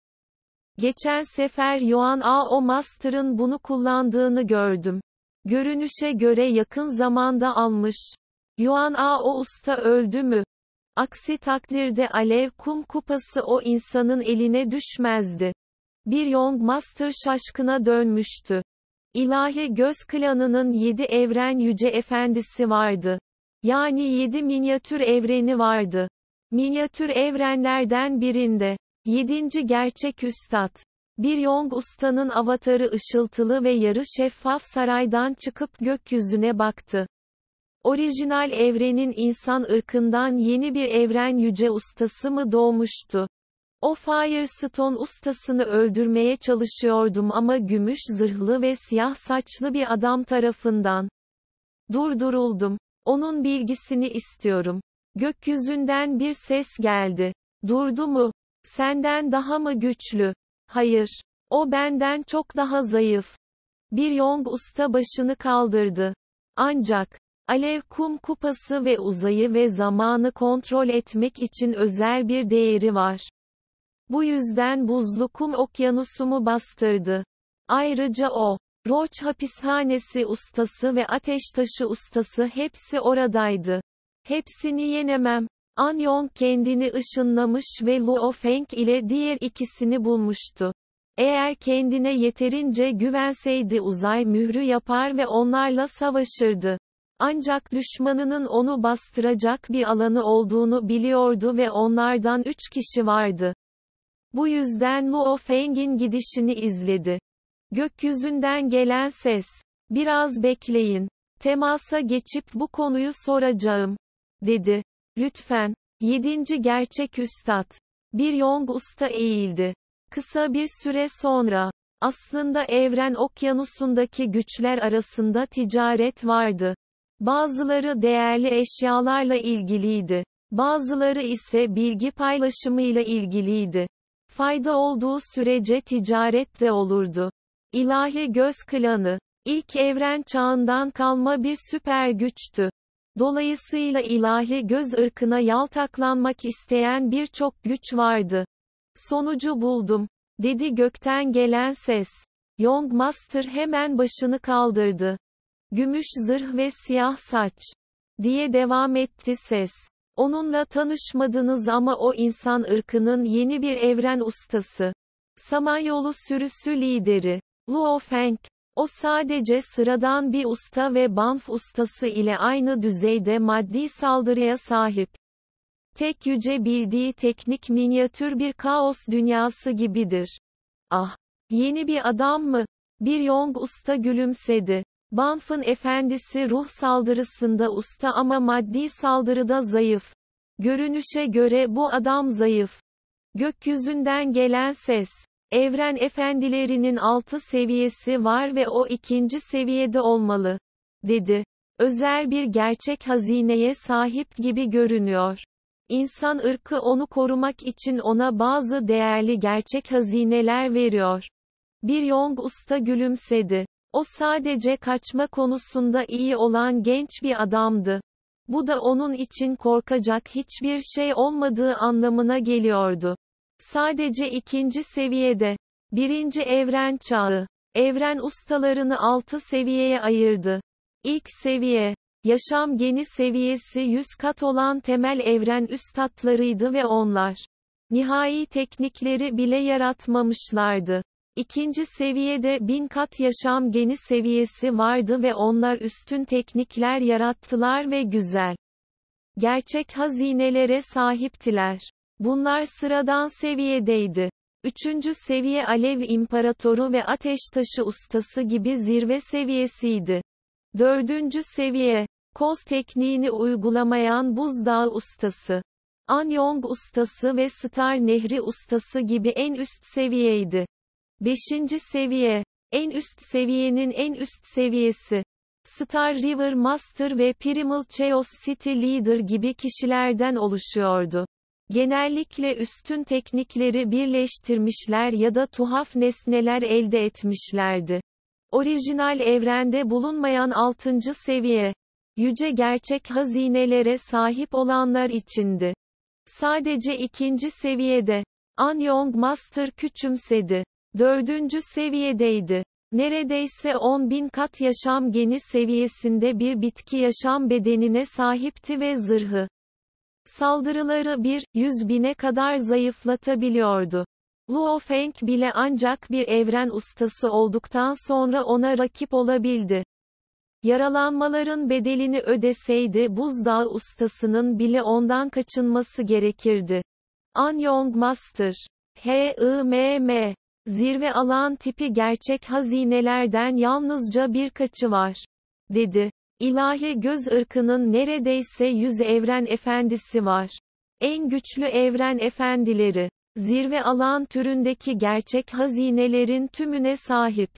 A: Geçen sefer Yoan A. O Master'ın bunu kullandığını gördüm. Görünüşe göre yakın zamanda almış. Yoan A. O usta öldü mü? Aksi takdirde alev kum kupası o insanın eline düşmezdi. Bir Young Master şaşkına dönmüştü. İlahi Göz klanının yedi evren yüce efendisi vardı. Yani yedi minyatür evreni vardı. Minyatür evrenlerden birinde. Yedinci Gerçek Üstad. Bir Yong ustanın avatarı ışıltılı ve yarı şeffaf saraydan çıkıp gökyüzüne baktı. Orijinal evrenin insan ırkından yeni bir evren yüce ustası mı doğmuştu? O Firestone ustasını öldürmeye çalışıyordum ama gümüş zırhlı ve siyah saçlı bir adam tarafından durduruldum. Onun bilgisini istiyorum. Gökyüzünden bir ses geldi. Durdu mu? Senden daha mı güçlü? Hayır. O benden çok daha zayıf. Bir Yong usta başını kaldırdı. Ancak, alev kum kupası ve uzayı ve zamanı kontrol etmek için özel bir değeri var. Bu yüzden buzlu kum okyanusumu bastırdı. Ayrıca o, Roç hapishanesi ustası ve ateş taşı ustası hepsi oradaydı. Hepsini yenemem. An kendini ışınlamış ve Luo Feng ile diğer ikisini bulmuştu. Eğer kendine yeterince güvenseydi uzay mührü yapar ve onlarla savaşırdı. Ancak düşmanının onu bastıracak bir alanı olduğunu biliyordu ve onlardan üç kişi vardı. Bu yüzden Luo Feng'in gidişini izledi. Gökyüzünden gelen ses. Biraz bekleyin. Temasa geçip bu konuyu soracağım. Dedi. Lütfen. Yedinci Gerçek Üstad. Bir Yong Usta eğildi. Kısa bir süre sonra. Aslında evren okyanusundaki güçler arasında ticaret vardı. Bazıları değerli eşyalarla ilgiliydi. Bazıları ise bilgi paylaşımıyla ilgiliydi. Fayda olduğu sürece ticaret de olurdu. İlahi Göz Klanı, ilk evren çağından kalma bir süper güçtü. Dolayısıyla ilahi göz ırkına yaltaklanmak isteyen birçok güç vardı. Sonucu buldum, dedi gökten gelen ses. Young Master hemen başını kaldırdı. Gümüş zırh ve siyah saç, diye devam etti ses. Onunla tanışmadınız ama o insan ırkının yeni bir evren ustası. Samanyolu sürüsü lideri. Luo Feng. O sadece sıradan bir usta ve banf ustası ile aynı düzeyde maddi saldırıya sahip. Tek yüce bildiği teknik minyatür bir kaos dünyası gibidir. Ah! Yeni bir adam mı? Bir Yong usta gülümsedi. Banf'ın efendisi ruh saldırısında usta ama maddi saldırıda zayıf. Görünüşe göre bu adam zayıf. Gökyüzünden gelen ses. Evren efendilerinin altı seviyesi var ve o ikinci seviyede olmalı, dedi. Özel bir gerçek hazineye sahip gibi görünüyor. İnsan ırkı onu korumak için ona bazı değerli gerçek hazineler veriyor. Bir Yong usta gülümsedi. O sadece kaçma konusunda iyi olan genç bir adamdı. Bu da onun için korkacak hiçbir şey olmadığı anlamına geliyordu. Sadece ikinci seviyede. Birinci evren çağı. Evren ustalarını altı seviyeye ayırdı. İlk seviye, yaşam geni seviyesi 100 kat olan temel evren üstatlarıydı ve onlar, nihai teknikleri bile yaratmamışlardı. İkinci seviyede bin kat yaşam geni seviyesi vardı ve onlar üstün teknikler yarattılar ve güzel. Gerçek hazinelere sahiptiler. Bunlar sıradan seviyedeydi. Üçüncü seviye Alev İmparatoru ve Ateş Taşı Ustası gibi zirve seviyesiydi. Dördüncü seviye, koz tekniğini uygulamayan buzdağı ustası. Anyong ustası ve Star Nehri ustası gibi en üst seviyeydi. 5. seviye en üst seviyenin en üst seviyesi. Star River Master ve Primal Chaos City Leader gibi kişilerden oluşuyordu. Genellikle üstün teknikleri birleştirmişler ya da tuhaf nesneler elde etmişlerdi. Orijinal evrende bulunmayan 6. seviye, yüce gerçek hazinelere sahip olanlar içindi. Sadece ikinci seviyede, An Young Master küçümsedi. Dördüncü seviyedeydi. Neredeyse 10 bin kat yaşam geni seviyesinde bir bitki yaşam bedenine sahipti ve zırhı saldırıları 1, 100 bine kadar zayıflatabiliyordu. Luo Feng bile ancak bir evren ustası olduktan sonra ona rakip olabildi. Yaralanmaların bedelini ödeseydi buzdağ ustasının bile ondan kaçınması gerekirdi. An Anyong Master. H-I-M-M Zirve alan tipi gerçek hazinelerden yalnızca birkaçı var. Dedi. İlahi göz ırkının neredeyse yüz evren efendisi var. En güçlü evren efendileri. Zirve alan türündeki gerçek hazinelerin tümüne sahip.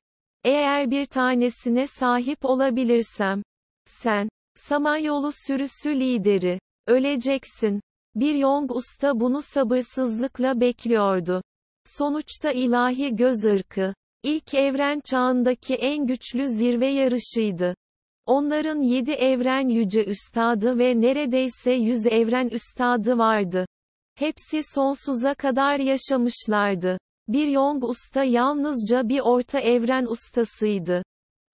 A: Eğer bir tanesine sahip olabilirsem. Sen. Samanyolu sürüsü lideri. Öleceksin. Bir Yong usta bunu sabırsızlıkla bekliyordu. Sonuçta ilahi göz ırkı, ilk evren çağındaki en güçlü zirve yarışıydı. Onların yedi evren yüce üstadı ve neredeyse yüz evren üstadı vardı. Hepsi sonsuza kadar yaşamışlardı. Bir Yong usta yalnızca bir orta evren ustasıydı.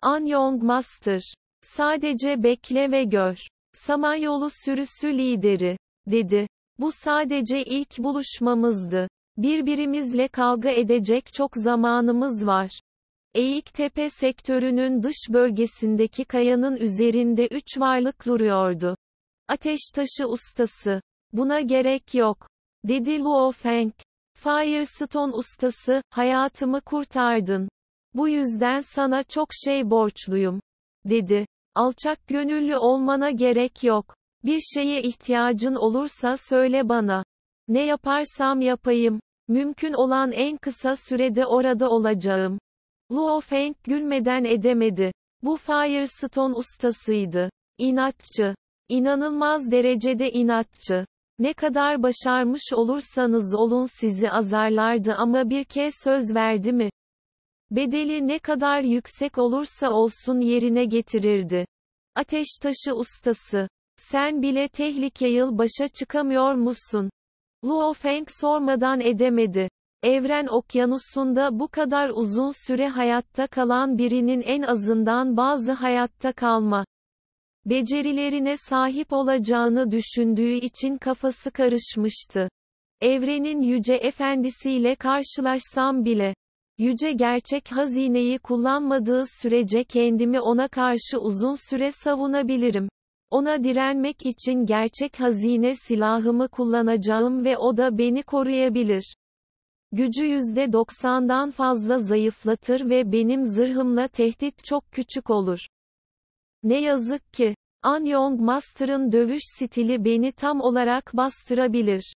A: An Yong Master. Sadece bekle ve gör. Samanyolu sürüsü lideri, dedi. Bu sadece ilk buluşmamızdı. Birbirimizle kavga edecek çok zamanımız var. Eğik Tepe sektörünün dış bölgesindeki kayanın üzerinde üç varlık duruyordu. Ateş taşı ustası. Buna gerek yok. Dedi Luo Feng. Firestone ustası, hayatımı kurtardın. Bu yüzden sana çok şey borçluyum. Dedi. Alçak gönüllü olmana gerek yok. Bir şeye ihtiyacın olursa söyle bana. Ne yaparsam yapayım. Mümkün olan en kısa sürede orada olacağım. Luo Feng gülmeden edemedi. Bu Firestone ustasıydı. İnatçı. İnanılmaz derecede inatçı. Ne kadar başarmış olursanız olun sizi azarlardı ama bir kez söz verdi mi? Bedeli ne kadar yüksek olursa olsun yerine getirirdi. Ateş taşı ustası. Sen bile tehlike yıl başa çıkamıyor musun? Luo Feng sormadan edemedi. Evren okyanusunda bu kadar uzun süre hayatta kalan birinin en azından bazı hayatta kalma becerilerine sahip olacağını düşündüğü için kafası karışmıştı. Evrenin yüce efendisiyle karşılaşsam bile yüce gerçek hazineyi kullanmadığı sürece kendimi ona karşı uzun süre savunabilirim. Ona direnmek için gerçek hazine silahımı kullanacağım ve o da beni koruyabilir. Gücü %90'dan fazla zayıflatır ve benim zırhımla tehdit çok küçük olur. Ne yazık ki, An Yong Master'ın dövüş stili beni tam olarak bastırabilir.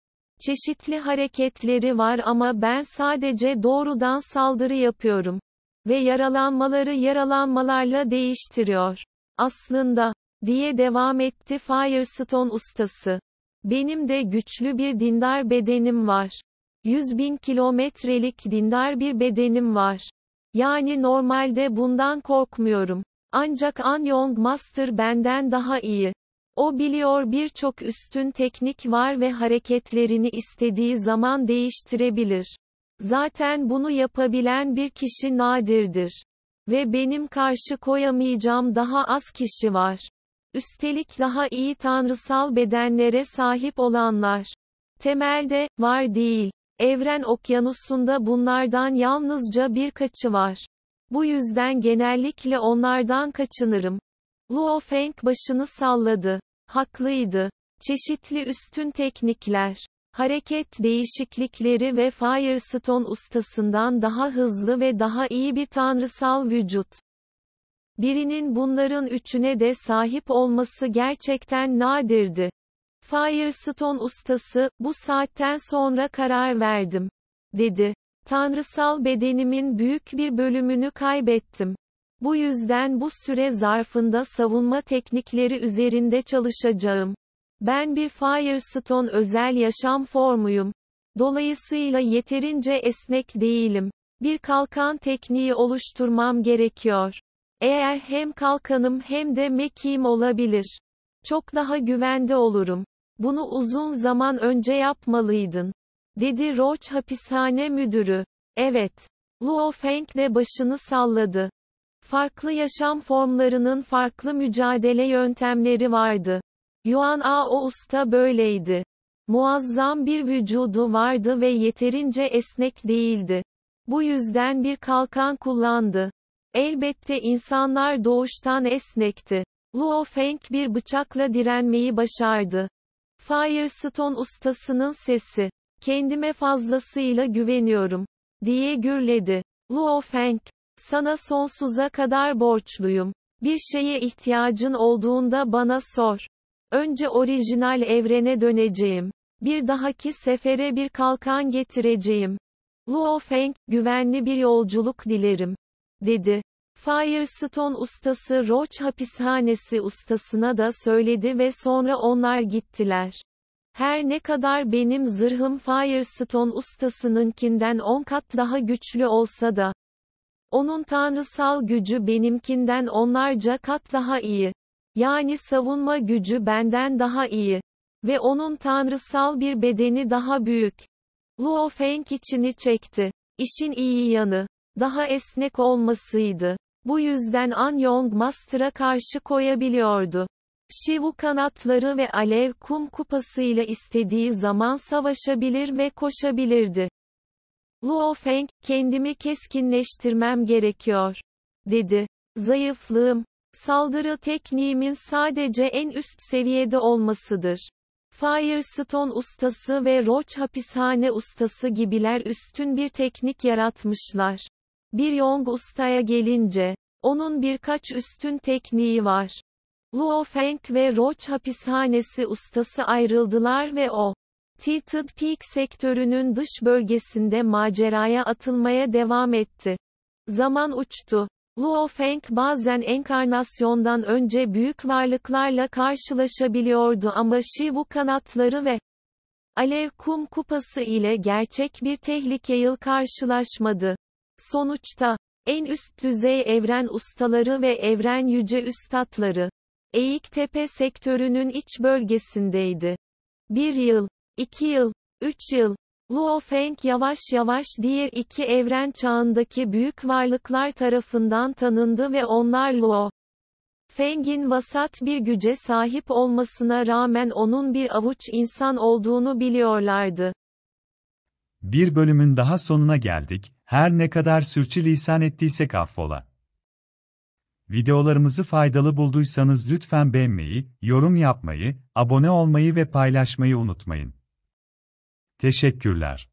A: Çeşitli hareketleri var ama ben sadece doğrudan saldırı yapıyorum. Ve yaralanmaları yaralanmalarla değiştiriyor. Aslında, diye devam etti Firestone ustası. Benim de güçlü bir dindar bedenim var. 100 bin kilometrelik dindar bir bedenim var. Yani normalde bundan korkmuyorum. Ancak An Young Master benden daha iyi. O biliyor birçok üstün teknik var ve hareketlerini istediği zaman değiştirebilir. Zaten bunu yapabilen bir kişi nadirdir. Ve benim karşı koyamayacağım daha az kişi var. Üstelik daha iyi tanrısal bedenlere sahip olanlar. Temelde, var değil. Evren okyanusunda bunlardan yalnızca birkaçı var. Bu yüzden genellikle onlardan kaçınırım. Luo Feng başını salladı. Haklıydı. Çeşitli üstün teknikler, hareket değişiklikleri ve Firestone ustasından daha hızlı ve daha iyi bir tanrısal vücut. Birinin bunların üçüne de sahip olması gerçekten nadirdi. Firestone ustası, bu saatten sonra karar verdim. Dedi. Tanrısal bedenimin büyük bir bölümünü kaybettim. Bu yüzden bu süre zarfında savunma teknikleri üzerinde çalışacağım. Ben bir Firestone özel yaşam formuyum. Dolayısıyla yeterince esnek değilim. Bir kalkan tekniği oluşturmam gerekiyor. Eğer hem kalkanım hem de mekiğim olabilir. Çok daha güvende olurum. Bunu uzun zaman önce yapmalıydın. Dedi Roach hapishane müdürü. Evet. Luo Feng de başını salladı. Farklı yaşam formlarının farklı mücadele yöntemleri vardı. Yuan A o usta böyleydi. Muazzam bir vücudu vardı ve yeterince esnek değildi. Bu yüzden bir kalkan kullandı. Elbette insanlar doğuştan esnekti. Luo Feng bir bıçakla direnmeyi başardı. Firestone ustasının sesi. Kendime fazlasıyla güveniyorum. Diye gürledi. Luo Feng. Sana sonsuza kadar borçluyum. Bir şeye ihtiyacın olduğunda bana sor. Önce orijinal evrene döneceğim. Bir dahaki sefere bir kalkan getireceğim. Luo Feng, güvenli bir yolculuk dilerim dedi. Firestone ustası Roach hapishanesi ustasına da söyledi ve sonra onlar gittiler. Her ne kadar benim zırhım Firestone ustasınınkinden 10 kat daha güçlü olsa da, onun tanrısal gücü benimkinden onlarca kat daha iyi. Yani savunma gücü benden daha iyi. Ve onun tanrısal bir bedeni daha büyük. Luo Feng içini çekti. İşin iyi yanı, daha esnek olmasıydı. Bu yüzden An Yong Master'a karşı koyabiliyordu. Shivu kanatları ve alev kum kupasıyla istediği zaman savaşabilir ve koşabilirdi. Luo Feng, kendimi keskinleştirmem gerekiyor, dedi. Zayıflığım, saldırı tekniğimin sadece en üst seviyede olmasıdır. Firestone ustası ve Roach hapishane ustası gibiler üstün bir teknik yaratmışlar. Bir Yong Usta'ya gelince, onun birkaç üstün tekniği var. Luo Feng ve Roach hapishanesi ustası ayrıldılar ve o, Tilted Peak sektörünün dış bölgesinde maceraya atılmaya devam etti. Zaman uçtu. Luo Feng bazen enkarnasyondan önce büyük varlıklarla karşılaşabiliyordu ama Shivu kanatları ve Alev kum kupası ile gerçek bir tehlikeyle karşılaşmadı. Sonuçta, en üst düzey evren ustaları ve evren yüce üstatları, Eğiktepe sektörünün iç bölgesindeydi. Bir yıl, iki yıl, üç yıl, Luo Feng yavaş yavaş diğer iki evren çağındaki büyük varlıklar tarafından tanındı ve onlar Luo Feng'in vasat bir güce sahip olmasına rağmen onun bir avuç insan olduğunu biliyorlardı. Bir bölümün daha sonuna geldik, her ne kadar sürçülisan ettiysek affola. Videolarımızı faydalı bulduysanız lütfen beğenmeyi, yorum yapmayı, abone olmayı ve paylaşmayı unutmayın. Teşekkürler.